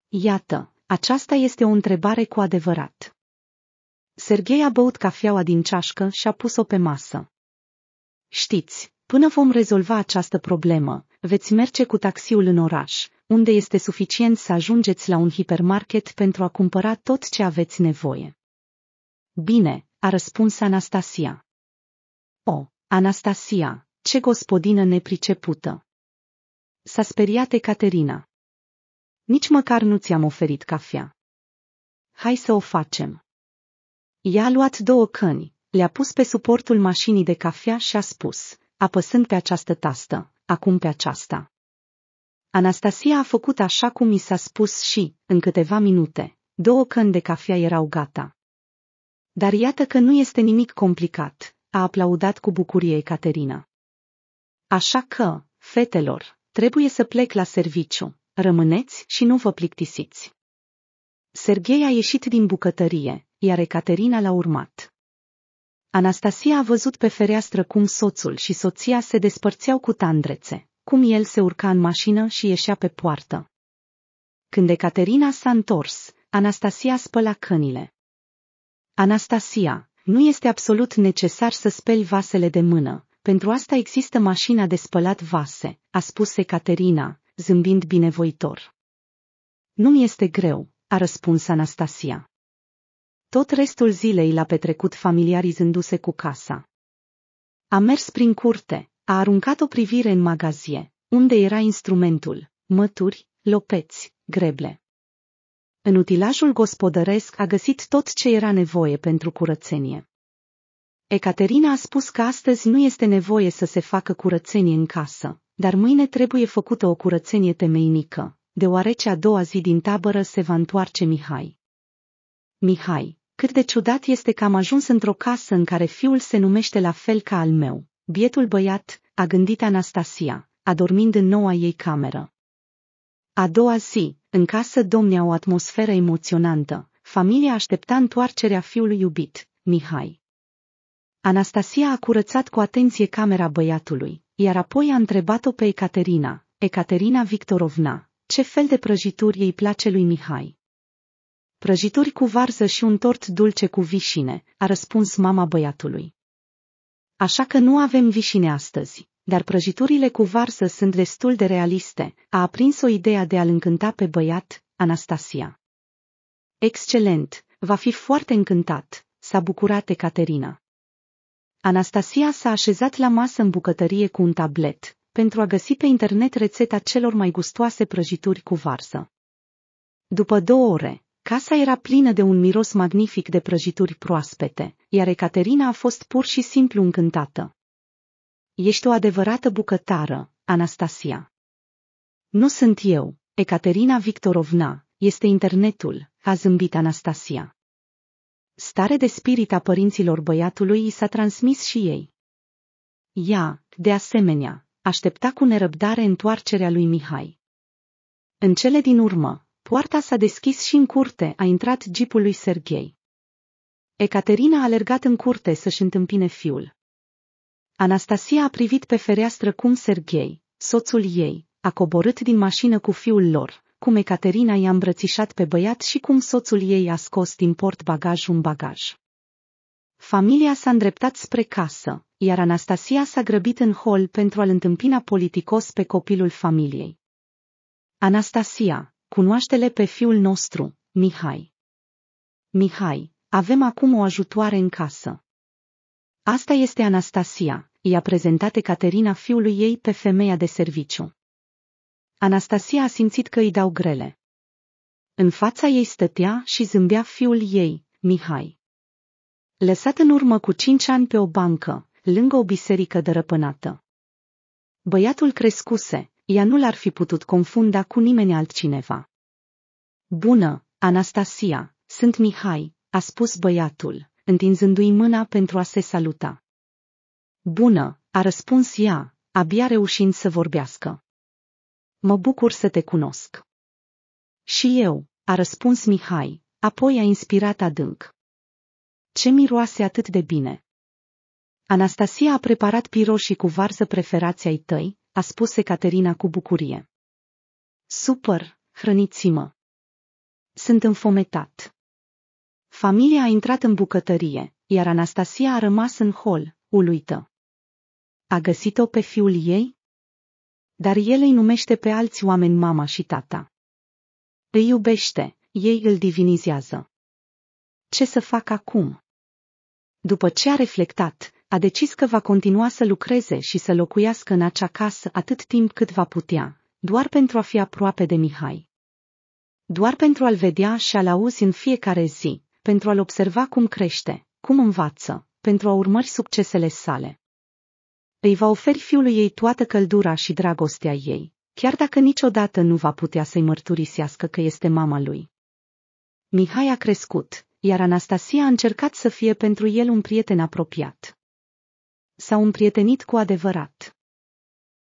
Iată, aceasta este o întrebare cu adevărat. Serghei a băut cafeaua din ceașcă și a pus-o pe masă. Știți, până vom rezolva această problemă, veți merge cu taxiul în oraș, unde este suficient să ajungeți la un hipermarket pentru a cumpăra tot ce aveți nevoie. Bine, a răspuns Anastasia. O, Anastasia, ce gospodină nepricepută! S-a speriat Ecaterina. Nici măcar nu ți-am oferit cafea. Hai să o facem. Ea a luat două căni, le-a pus pe suportul mașinii de cafea și a spus, apăsând pe această tastă, acum pe aceasta. Anastasia a făcut așa cum i s-a spus și, în câteva minute, două căni de cafea erau gata. Dar iată că nu este nimic complicat, a aplaudat cu bucurie Caterina. Așa că, fetelor, Trebuie să plec la serviciu. Rămâneți și nu vă plictisiți. Serghei a ieșit din bucătărie, iar Ecaterina l-a urmat. Anastasia a văzut pe fereastră cum soțul și soția se despărțeau cu tandrețe, cum el se urca în mașină și ieșea pe poartă. Când Ecaterina s-a întors, Anastasia spăla cănile. Anastasia, nu este absolut necesar să speli vasele de mână, pentru asta există mașina de spălat vase, a spus Ecaterina, zâmbind binevoitor. Nu-mi este greu, a răspuns Anastasia. Tot restul zilei l-a petrecut familiarizându-se cu casa. A mers prin curte, a aruncat o privire în magazie, unde era instrumentul, mături, lopeți, greble. În utilajul gospodăresc a găsit tot ce era nevoie pentru curățenie. Ecaterina a spus că astăzi nu este nevoie să se facă curățenie în casă, dar mâine trebuie făcută o curățenie temeinică, deoarece a doua zi din tabără se va întoarce Mihai. Mihai, cât de ciudat este că am ajuns într-o casă în care fiul se numește la fel ca al meu, bietul băiat, a gândit Anastasia, adormind în noua ei cameră. A doua zi, în casă domnea o atmosferă emoționantă, familia aștepta întoarcerea fiului iubit, Mihai. Anastasia a curățat cu atenție camera băiatului, iar apoi a întrebat-o pe Ecaterina, Ecaterina Victorovna, ce fel de prăjituri îi place lui Mihai? Prăjituri cu varză și un tort dulce cu vișine, a răspuns mama băiatului. Așa că nu avem vișine astăzi, dar prăjiturile cu varză sunt destul de realiste, a aprins o idee de a-l încânta pe băiat, Anastasia. Excelent, va fi foarte încântat, s-a bucurat Ecaterina. Anastasia s-a așezat la masă în bucătărie cu un tablet, pentru a găsi pe internet rețeta celor mai gustoase prăjituri cu varză. După două ore, casa era plină de un miros magnific de prăjituri proaspete, iar Ecaterina a fost pur și simplu încântată. Ești o adevărată bucătară, Anastasia. Nu sunt eu, Ecaterina Victorovna, este internetul, a zâmbit Anastasia stare de spirit a părinților băiatului i s-a transmis și ei. Ea, de asemenea, aștepta cu nerăbdare întoarcerea lui Mihai. În cele din urmă, poarta s-a deschis și în curte a intrat jeepul lui Serghei. Ecaterina a alergat în curte să-și întâmpine fiul. Anastasia a privit pe fereastră cum Serghei, soțul ei, a coborât din mașină cu fiul lor, cum Ecaterina i-a îmbrățișat pe băiat și cum soțul ei a scos din port bagaj un bagaj. Familia s-a îndreptat spre casă, iar Anastasia s-a grăbit în hol pentru a-l întâmpina politicos pe copilul familiei. Anastasia, cunoaște-le pe fiul nostru, Mihai. Mihai, avem acum o ajutoare în casă. Asta este Anastasia, i-a prezentat Caterina fiului ei pe femeia de serviciu. Anastasia a simțit că îi dau grele. În fața ei stătea și zâmbea fiul ei, Mihai. Lăsat în urmă cu cinci ani pe o bancă, lângă o biserică dărăpânată. Băiatul crescuse, ea nu l-ar fi putut confunda cu nimeni altcineva. Bună, Anastasia, sunt Mihai, a spus băiatul, întinzându-i mâna pentru a se saluta. Bună, a răspuns ea, abia reușind să vorbească. Mă bucur să te cunosc. Și eu, a răspuns Mihai, apoi a inspirat adânc. Ce miroase atât de bine! Anastasia a preparat piroșii cu varză preferația ai tăi, a spus Caterina cu bucurie. Super, hrăniți-mă! Sunt înfometat. Familia a intrat în bucătărie, iar Anastasia a rămas în hol, uluită. A găsit-o pe fiul ei? dar el îi numește pe alți oameni mama și tata. Îi iubește, ei îl divinizează. Ce să fac acum? După ce a reflectat, a decis că va continua să lucreze și să locuiască în acea casă atât timp cât va putea, doar pentru a fi aproape de Mihai. Doar pentru a-l vedea și a-l auzi în fiecare zi, pentru a-l observa cum crește, cum învață, pentru a urmări succesele sale îi va oferi fiului ei toată căldura și dragostea ei, chiar dacă niciodată nu va putea să-i mărturisească că este mama lui. Mihai a crescut, iar Anastasia a încercat să fie pentru el un prieten apropiat. S-au împrietenit cu adevărat.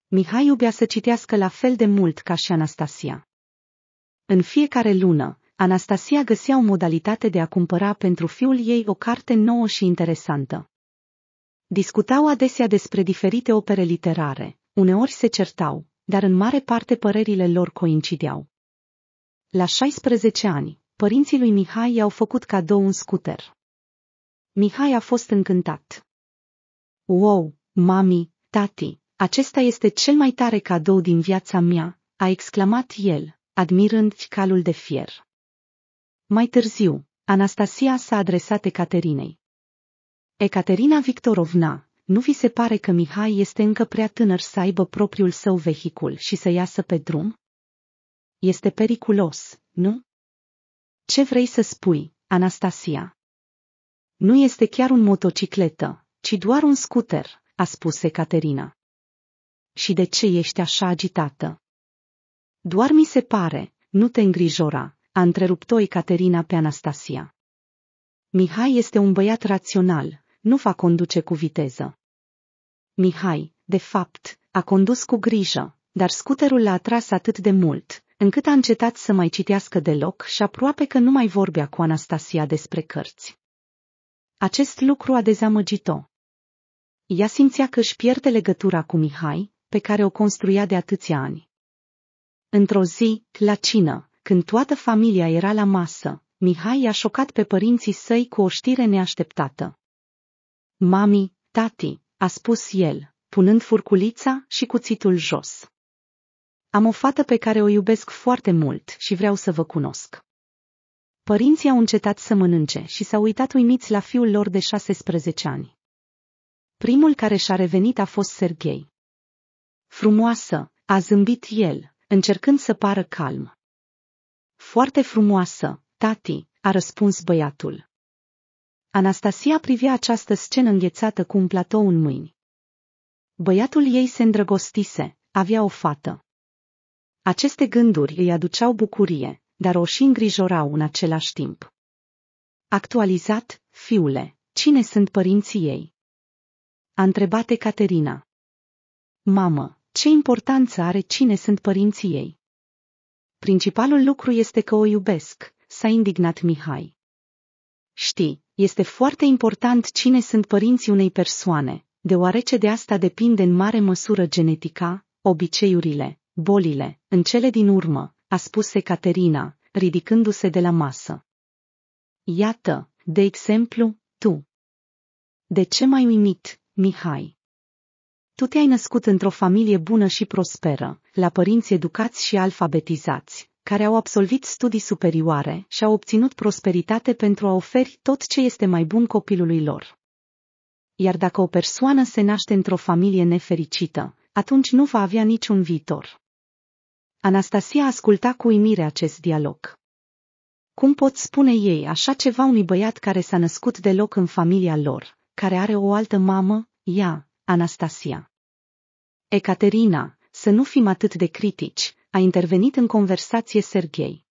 Mihai iubea să citească la fel de mult ca și Anastasia. În fiecare lună, Anastasia găsea o modalitate de a cumpăra pentru fiul ei o carte nouă și interesantă. Discutau adesea despre diferite opere literare, uneori se certau, dar în mare parte părerile lor coincideau. La 16 ani, părinții lui Mihai i-au făcut cadou un scooter. Mihai a fost încântat. Wow, mami, tati, acesta este cel mai tare cadou din viața mea, a exclamat el, admirând calul de fier. Mai târziu, Anastasia s-a adresat Ecaterinei. Ecaterina Victorovna, nu vi se pare că Mihai este încă prea tânăr să aibă propriul său vehicul și să iasă pe drum? Este periculos, nu? Ce vrei să spui, Anastasia? Nu este chiar un motocicletă, ci doar un scooter, a spus Ecaterina. Și de ce ești așa agitată? Doar mi se pare, nu te îngrijora, a întrerupt-o Ecaterina pe Anastasia. Mihai este un băiat rațional, nu va conduce cu viteză. Mihai, de fapt, a condus cu grijă, dar scuterul l-a atras atât de mult, încât a încetat să mai citească deloc și aproape că nu mai vorbea cu Anastasia despre cărți. Acest lucru a dezamăgit-o. Ea simțea că își pierde legătura cu Mihai, pe care o construia de atâția ani. Într-o zi, la cină, când toată familia era la masă, Mihai i-a șocat pe părinții săi cu o știre neașteptată. Mami, tati, a spus el, punând furculița și cuțitul jos. Am o fată pe care o iubesc foarte mult și vreau să vă cunosc. Părinții au încetat să mănânce și s-au uitat uimiți la fiul lor de 16 ani. Primul care și-a revenit a fost Serghei. Frumoasă, a zâmbit el, încercând să pară calm. Foarte frumoasă, tati, a răspuns băiatul. Anastasia privea această scenă înghețată cu un platou în mâini. Băiatul ei se îndrăgostise, avea o fată. Aceste gânduri îi aduceau bucurie, dar o și îngrijorau în același timp. Actualizat, fiule, cine sunt părinții ei? A întrebat Caterina. Mamă, ce importanță are cine sunt părinții ei? Principalul lucru este că o iubesc, s-a indignat Mihai. Știi, este foarte important cine sunt părinții unei persoane, deoarece de asta depinde în mare măsură genetica, obiceiurile, bolile, în cele din urmă, a spus Caterina, ridicându-se de la masă. Iată, de exemplu, tu. De ce m-ai uimit, Mihai? Tu te-ai născut într-o familie bună și prosperă, la părinți educați și alfabetizați, care au absolvit studii superioare și au obținut prosperitate pentru a oferi tot ce este mai bun copilului lor. Iar dacă o persoană se naște într-o familie nefericită, atunci nu va avea niciun viitor. Anastasia asculta cu uimire acest dialog. Cum pot spune ei așa ceva unui băiat care s-a născut deloc în familia lor, care are o altă mamă, ea, Anastasia? Ecaterina, să nu fim atât de critici, a intervenit în conversație Serghei.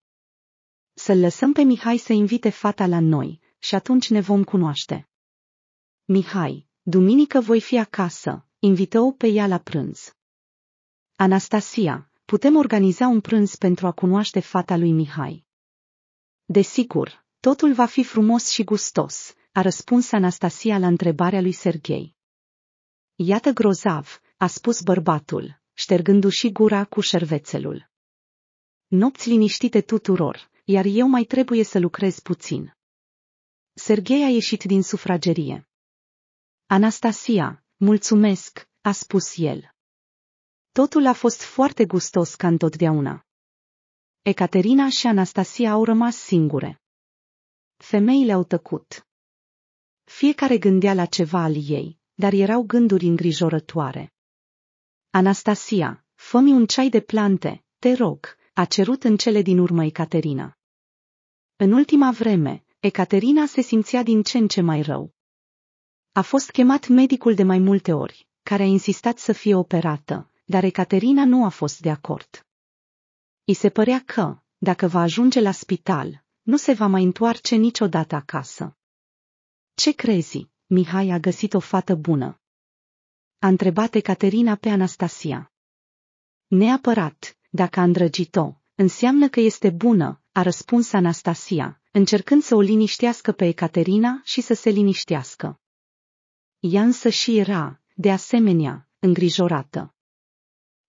Să-l lăsăm pe Mihai să invite fata la noi și atunci ne vom cunoaște. Mihai, duminică voi fi acasă, invită-o pe ea la prânz. Anastasia, putem organiza un prânz pentru a cunoaște fata lui Mihai. Desigur, totul va fi frumos și gustos, a răspuns Anastasia la întrebarea lui Serghei. Iată grozav, a spus bărbatul, ștergându-și gura cu șervețelul. Nopți liniștite tuturor, iar eu mai trebuie să lucrez puțin. Serghei a ieșit din sufragerie. Anastasia, mulțumesc, a spus el. Totul a fost foarte gustos ca întotdeauna. Ecaterina și Anastasia au rămas singure. Femeile au tăcut. Fiecare gândea la ceva al ei, dar erau gânduri îngrijorătoare. Anastasia, fă-mi un ceai de plante, te rog, a cerut în cele din urmă Ecaterina. În ultima vreme, Ecaterina se simțea din ce în ce mai rău. A fost chemat medicul de mai multe ori, care a insistat să fie operată, dar Ecaterina nu a fost de acord. I se părea că, dacă va ajunge la spital, nu se va mai întoarce niciodată acasă. Ce crezi, Mihai a găsit o fată bună, a întrebat Ecaterina pe Anastasia. Neapărat, dacă a îndrăgit-o, înseamnă că este bună, a răspuns Anastasia, încercând să o liniștească pe Ecaterina și să se liniștească. Ea însă și era, de asemenea, îngrijorată.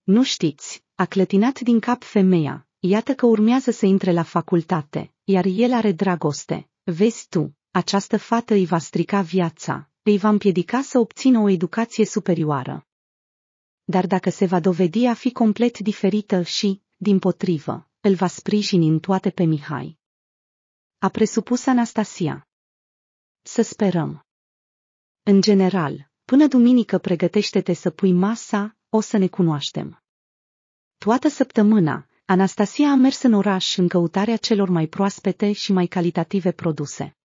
Nu știți, a clătinat din cap femeia, iată că urmează să intre la facultate, iar el are dragoste. Vezi tu, această fată îi va strica viața, îi va împiedica să obțină o educație superioară. Dar dacă se va dovedi a fi complet diferită și, din potrivă, îl va sprijini în toate pe Mihai. A presupus Anastasia. Să sperăm. În general, până duminică pregătește-te să pui masa, o să ne cunoaștem. Toată săptămâna, Anastasia a mers în oraș în căutarea celor mai proaspete și mai calitative produse.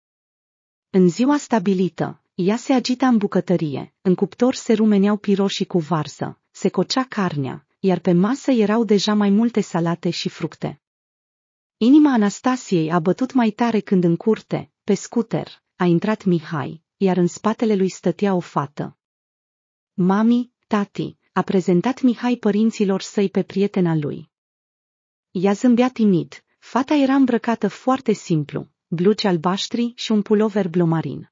În ziua stabilită, ea se agita în bucătărie, în cuptor se rumeneau piroșii cu varză, se cocea carnea, iar pe masă erau deja mai multe salate și fructe. Inima Anastasiei a bătut mai tare când în curte, pe scuter, a intrat Mihai, iar în spatele lui stătea o fată. Mami, tati, a prezentat Mihai părinților săi pe prietena lui. Ea zâmbea timid, fata era îmbrăcată foarte simplu, blugi albaștri și un pulover blomarin.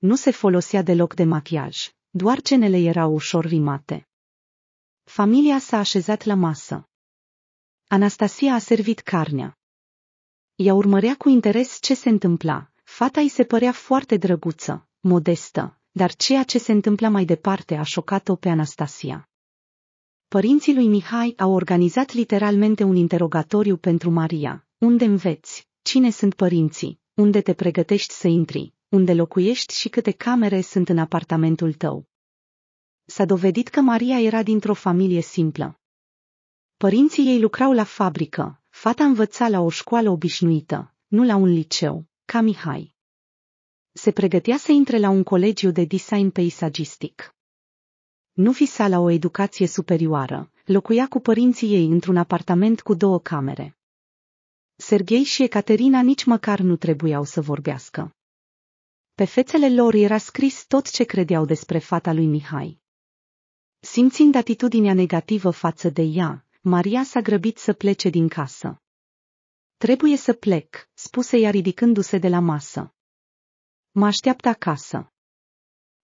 Nu se folosea deloc de machiaj, doar cenele erau ușor rimate. Familia s-a așezat la masă. Anastasia a servit carnea. Ea urmărea cu interes ce se întâmpla. Fata îi se părea foarte drăguță, modestă, dar ceea ce se întâmpla mai departe a șocat-o pe Anastasia. Părinții lui Mihai au organizat literalmente un interogatoriu pentru Maria. Unde înveți? Cine sunt părinții? Unde te pregătești să intri? unde locuiești și câte camere sunt în apartamentul tău. S-a dovedit că Maria era dintr-o familie simplă. Părinții ei lucrau la fabrică, fata învăța la o școală obișnuită, nu la un liceu, ca Mihai. Se pregătea să intre la un colegiu de design peisagistic. Nu visa la o educație superioară, locuia cu părinții ei într-un apartament cu două camere. Serghei și Ecaterina nici măcar nu trebuiau să vorbească. Pe fețele lor era scris tot ce credeau despre fata lui Mihai. Simțind atitudinea negativă față de ea, Maria s-a grăbit să plece din casă. Trebuie să plec, spuse ea ridicându-se de la masă. Mă așteaptă acasă.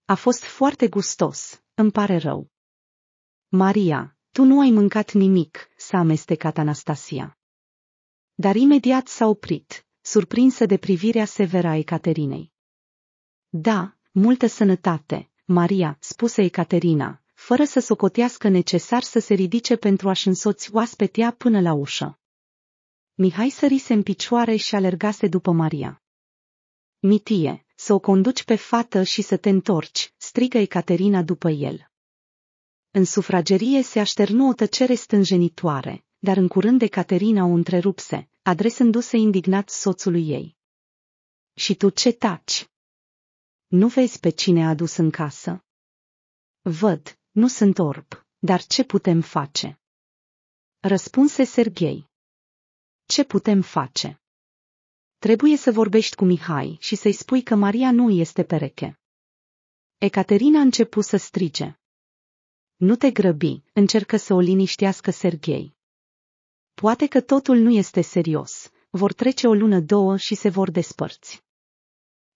A fost foarte gustos, îmi pare rău. Maria, tu nu ai mâncat nimic, s-a amestecat Anastasia. Dar imediat s-a oprit, surprinsă de privirea severă a Ecaterinei. Da, multă sănătate, Maria, spuse Ecaterina, fără să socotească necesar să se ridice pentru a-și însoți oaspetea până la ușă. Mihai sărise în picioare și alergase după Maria. Mitie, să o conduci pe fată și să te întorci, strigă Ecaterina după el. În sufragerie se așternu o tăcere stânjenitoare, dar în curând Ecaterina o întrerupse, adresându-se indignat soțului ei. Și tu ce taci? nu vezi pe cine a adus în casă. Văd, nu sunt orb, dar ce putem face? Răspunse Serghei. Ce putem face? Trebuie să vorbești cu Mihai și să-i spui că Maria nu este pereche. Ecaterina a început să strige. Nu te grăbi, încercă să o liniștească Serghei. Poate că totul nu este serios, vor trece o lună două și se vor despărți.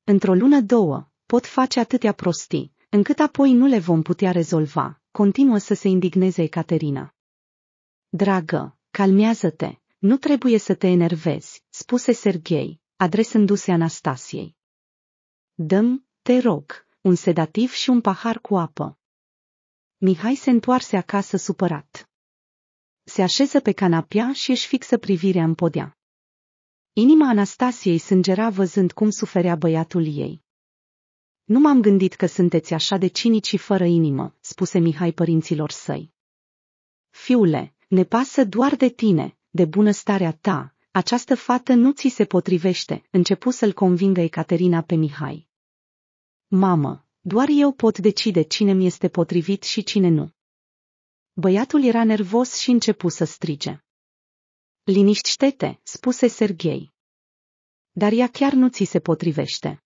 Într-o lună două, pot face atâtea prostii, încât apoi nu le vom putea rezolva, continuă să se indigneze Ecaterina. Dragă, calmează-te, nu trebuie să te enervezi, spuse Serghei, adresându-se Anastasiei. Dăm, te rog, un sedativ și un pahar cu apă. Mihai se întoarse acasă supărat. Se așeză pe canapea și își fixă privirea în podea. Inima Anastasiei sângera văzând cum suferea băiatul ei. Nu m-am gândit că sunteți așa de cinici și fără inimă, spuse Mihai părinților săi. Fiule, ne pasă doar de tine, de bunăstarea ta, această fată nu ți se potrivește, începu să-l convingă Ecaterina pe Mihai. Mamă, doar eu pot decide cine mi este potrivit și cine nu. Băiatul era nervos și începu să strige. Liniștește, te spuse Serghei. Dar ea chiar nu ți se potrivește.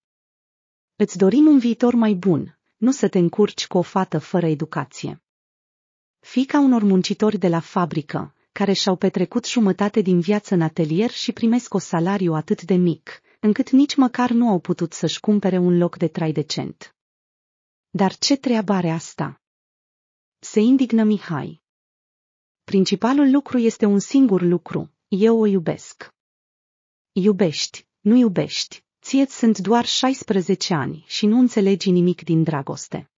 Îți dorim un viitor mai bun, nu să te încurci cu o fată fără educație. Fica unor muncitori de la fabrică, care și-au petrecut jumătate din viață în atelier și primesc o salariu atât de mic, încât nici măcar nu au putut să-și cumpere un loc de trai decent. Dar ce treabă are asta? Se indignă Mihai. Principalul lucru este un singur lucru, eu o iubesc. Iubești, nu iubești, Ție-ți sunt doar 16 ani și nu înțelegi nimic din dragoste.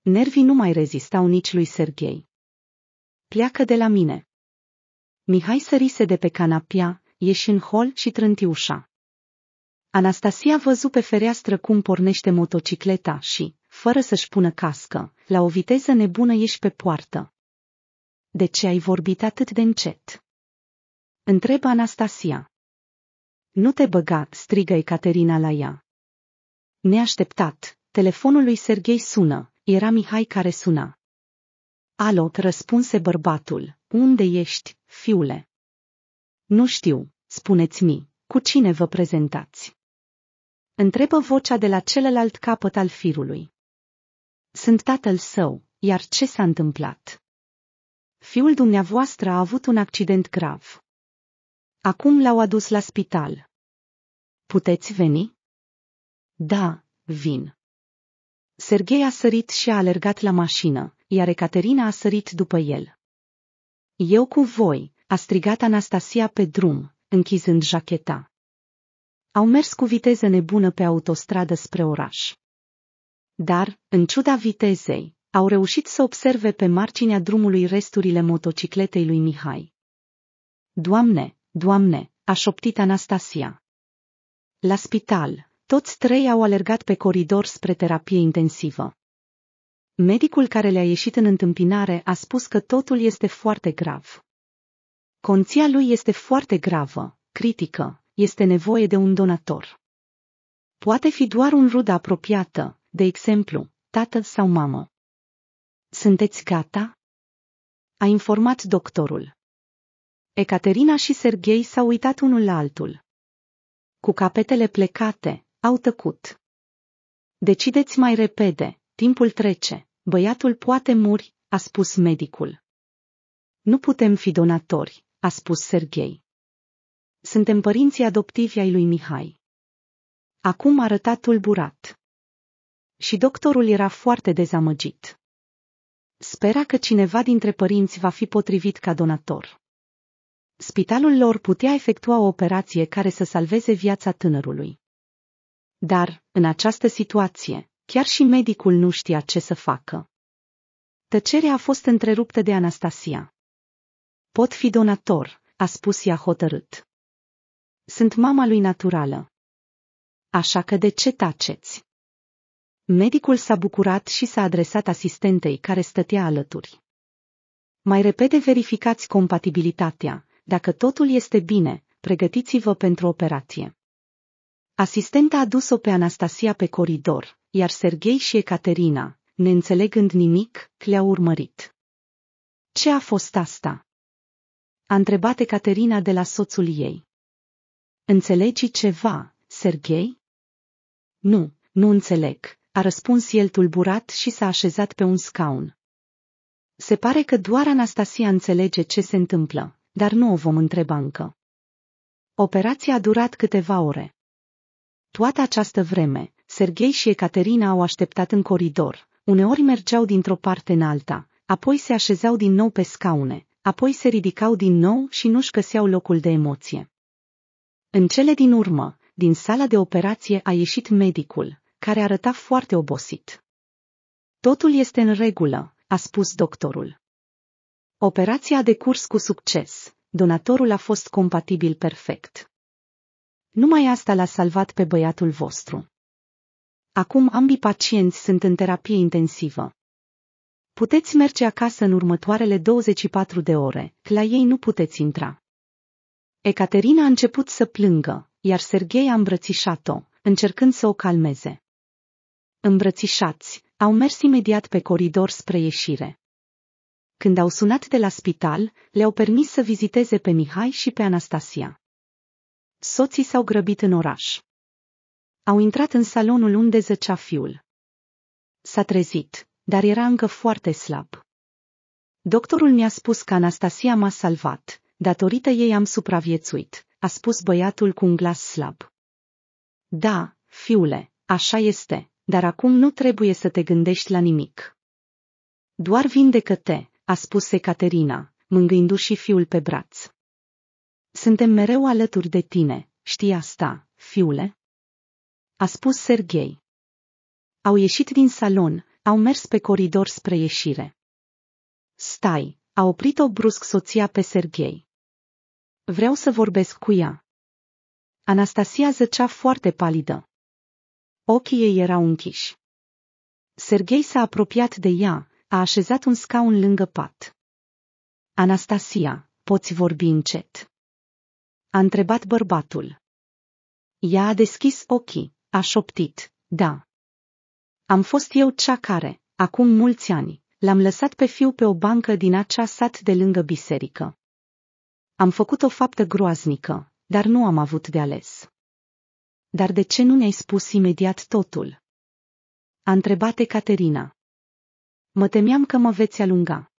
Nervii nu mai rezistau nici lui Serghei. Pleacă de la mine. Mihai sărise de pe canapia, ieși în hol și trânti ușa. Anastasia văzu pe fereastră cum pornește motocicleta și, fără să-și pună cască, la o viteză nebună ieși pe poartă. De ce ai vorbit atât de încet? Întrebă Anastasia. Nu te băga, strigă Ecaterina la ea. Neașteptat, telefonul lui Serghei sună, era Mihai care suna. Alo, răspunse bărbatul, unde ești, fiule? Nu știu, spuneți-mi, cu cine vă prezentați? Întrebă vocea de la celălalt capăt al firului. Sunt tatăl său, iar ce s-a întâmplat? Fiul dumneavoastră a avut un accident grav. Acum l-au adus la spital. Puteți veni? Da, vin. Serghei a sărit și a alergat la mașină, iar Ecaterina a sărit după el. Eu cu voi, a strigat Anastasia pe drum, închizând jacheta. Au mers cu viteză nebună pe autostradă spre oraș. Dar, în ciuda vitezei, au reușit să observe pe marginea drumului resturile motocicletei lui Mihai. Doamne, Doamne, a șoptit Anastasia. La spital, toți trei au alergat pe coridor spre terapie intensivă. Medicul care le-a ieșit în întâmpinare a spus că totul este foarte grav. Conția lui este foarte gravă, critică, este nevoie de un donator. Poate fi doar un rudă apropiată, de exemplu, tată sau mamă. Sunteți gata? A informat doctorul. Ecaterina și Serghei s-au uitat unul la altul. Cu capetele plecate, au tăcut. Decideți mai repede, timpul trece, băiatul poate muri, a spus medicul. Nu putem fi donatori, a spus Serghei. Suntem părinții adoptivi ai lui Mihai. Acum arăta tulburat. Și doctorul era foarte dezamăgit. Spera că cineva dintre părinți va fi potrivit ca donator. Spitalul lor putea efectua o operație care să salveze viața tânărului. Dar, în această situație, chiar și medicul nu știa ce să facă. Tăcerea a fost întreruptă de Anastasia. Pot fi donator, a spus ea hotărât. Sunt mama lui naturală. Așa că de ce taceți? Medicul s-a bucurat și s-a adresat asistentei care stătea alături. Mai repede verificați compatibilitatea, dacă totul este bine, pregătiți-vă pentru operație. Asistenta a dus-o pe Anastasia pe coridor, iar Serghei și Ecaterina, neînțelegând nimic, le-au urmărit. Ce a fost asta? A întrebat Ecaterina de la soțul ei. Înțelegi ceva, Serghei? Nu, nu înțeleg, a răspuns el tulburat și s-a așezat pe un scaun. Se pare că doar Anastasia înțelege ce se întâmplă, dar nu o vom întreba încă. Operația a durat câteva ore. Toată această vreme, Serghei și Ecaterina au așteptat în coridor, uneori mergeau dintr-o parte în alta, apoi se așezeau din nou pe scaune, apoi se ridicau din nou și nu-și găseau locul de emoție. În cele din urmă, din sala de operație a ieșit medicul, care arăta foarte obosit. Totul este în regulă, a spus doctorul. Operația a decurs cu succes. Donatorul a fost compatibil perfect. Numai asta l-a salvat pe băiatul vostru. Acum ambii pacienți sunt în terapie intensivă. Puteți merge acasă în următoarele 24 de ore, la ei nu puteți intra. Ecaterina a început să plângă, iar Serghei a îmbrățișat-o, încercând să o calmeze. Îmbrățișați, au mers imediat pe coridor spre ieșire când au sunat de la spital, le-au permis să viziteze pe Mihai și pe Anastasia. Soții s-au grăbit în oraș. Au intrat în salonul unde zăcea fiul. S-a trezit, dar era încă foarte slab. Doctorul mi-a spus că Anastasia m-a salvat, datorită ei am supraviețuit, a spus băiatul cu un glas slab. Da, fiule, așa este, dar acum nu trebuie să te gândești la nimic. Doar vindecă-te, a spus Ecaterina, mângâindu-și fiul pe braț. Suntem mereu alături de tine, știi asta, fiule? A spus Serghei. Au ieșit din salon, au mers pe coridor spre ieșire. Stai, a oprit-o brusc soția pe Serghei. Vreau să vorbesc cu ea. Anastasia zăcea foarte palidă. Ochii ei erau închiși. Serghei s-a apropiat de ea, a așezat un scaun lângă pat. Anastasia, poți vorbi încet? A întrebat bărbatul. Ea a deschis ochii, a șoptit, da. Am fost eu cea care, acum mulți ani, l-am lăsat pe fiu pe o bancă din acea sat de lângă biserică. Am făcut o faptă groaznică, dar nu am avut de ales. Dar de ce nu ne-ai spus imediat totul? A întrebat Caterina. Mă temeam că mă veți alunga.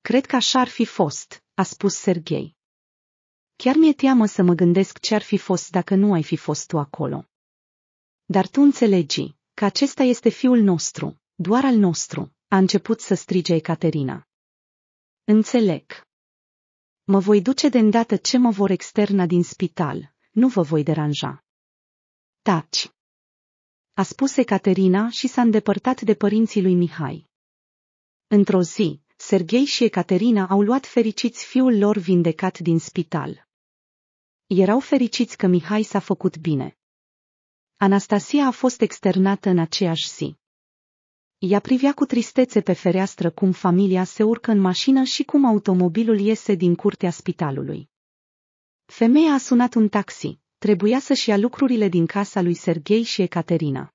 Cred că așa ar fi fost, a spus Serghei. Chiar mi-e teamă să mă gândesc ce ar fi fost dacă nu ai fi fost tu acolo. Dar tu înțelegi că acesta este fiul nostru, doar al nostru, a început să strige Ecaterina. Înțeleg. Mă voi duce de îndată ce mă vor externa din spital, nu vă voi deranja. Taci! A spus Ecaterina și s-a îndepărtat de părinții lui Mihai. Într-o zi, Serghei și Ecaterina au luat fericiți fiul lor vindecat din spital. Erau fericiți că Mihai s-a făcut bine. Anastasia a fost externată în aceeași zi. Ea privea cu tristețe pe fereastră cum familia se urcă în mașină și cum automobilul iese din curtea spitalului. Femeia a sunat un taxi, trebuia să-și ia lucrurile din casa lui Serghei și Ecaterina.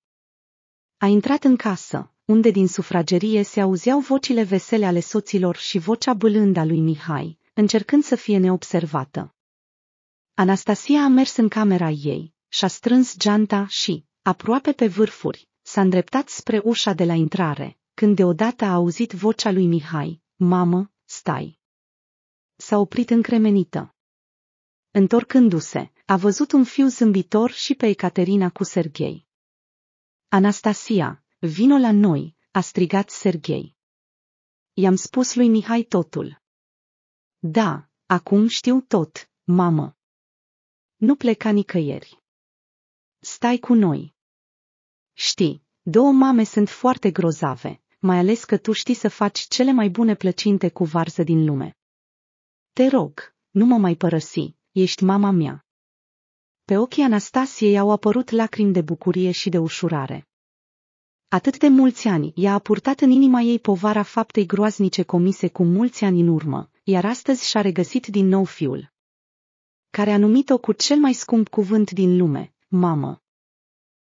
A intrat în casă, unde din sufragerie se auzeau vocile vesele ale soților și vocea bâlând a lui Mihai, încercând să fie neobservată. Anastasia a mers în camera ei, și-a strâns geanta și, aproape pe vârfuri, s-a îndreptat spre ușa de la intrare, când deodată a auzit vocea lui Mihai, Mamă, stai! S-a oprit încremenită. Întorcându-se, a văzut un fiu zâmbitor și pe Ecaterina cu Serghei. Anastasia, Vino la noi, a strigat Serghei. I-am spus lui Mihai totul. Da, acum știu tot, mamă. Nu pleca nicăieri. Stai cu noi. Știi, două mame sunt foarte grozave, mai ales că tu știi să faci cele mai bune plăcinte cu varză din lume. Te rog, nu mă mai părăsi, ești mama mea. Pe ochii Anastasiei au apărut lacrimi de bucurie și de ușurare. Atât de mulți ani i-a apurtat în inima ei povara faptei groaznice comise cu mulți ani în urmă, iar astăzi și-a regăsit din nou fiul, care a numit-o cu cel mai scump cuvânt din lume, mamă.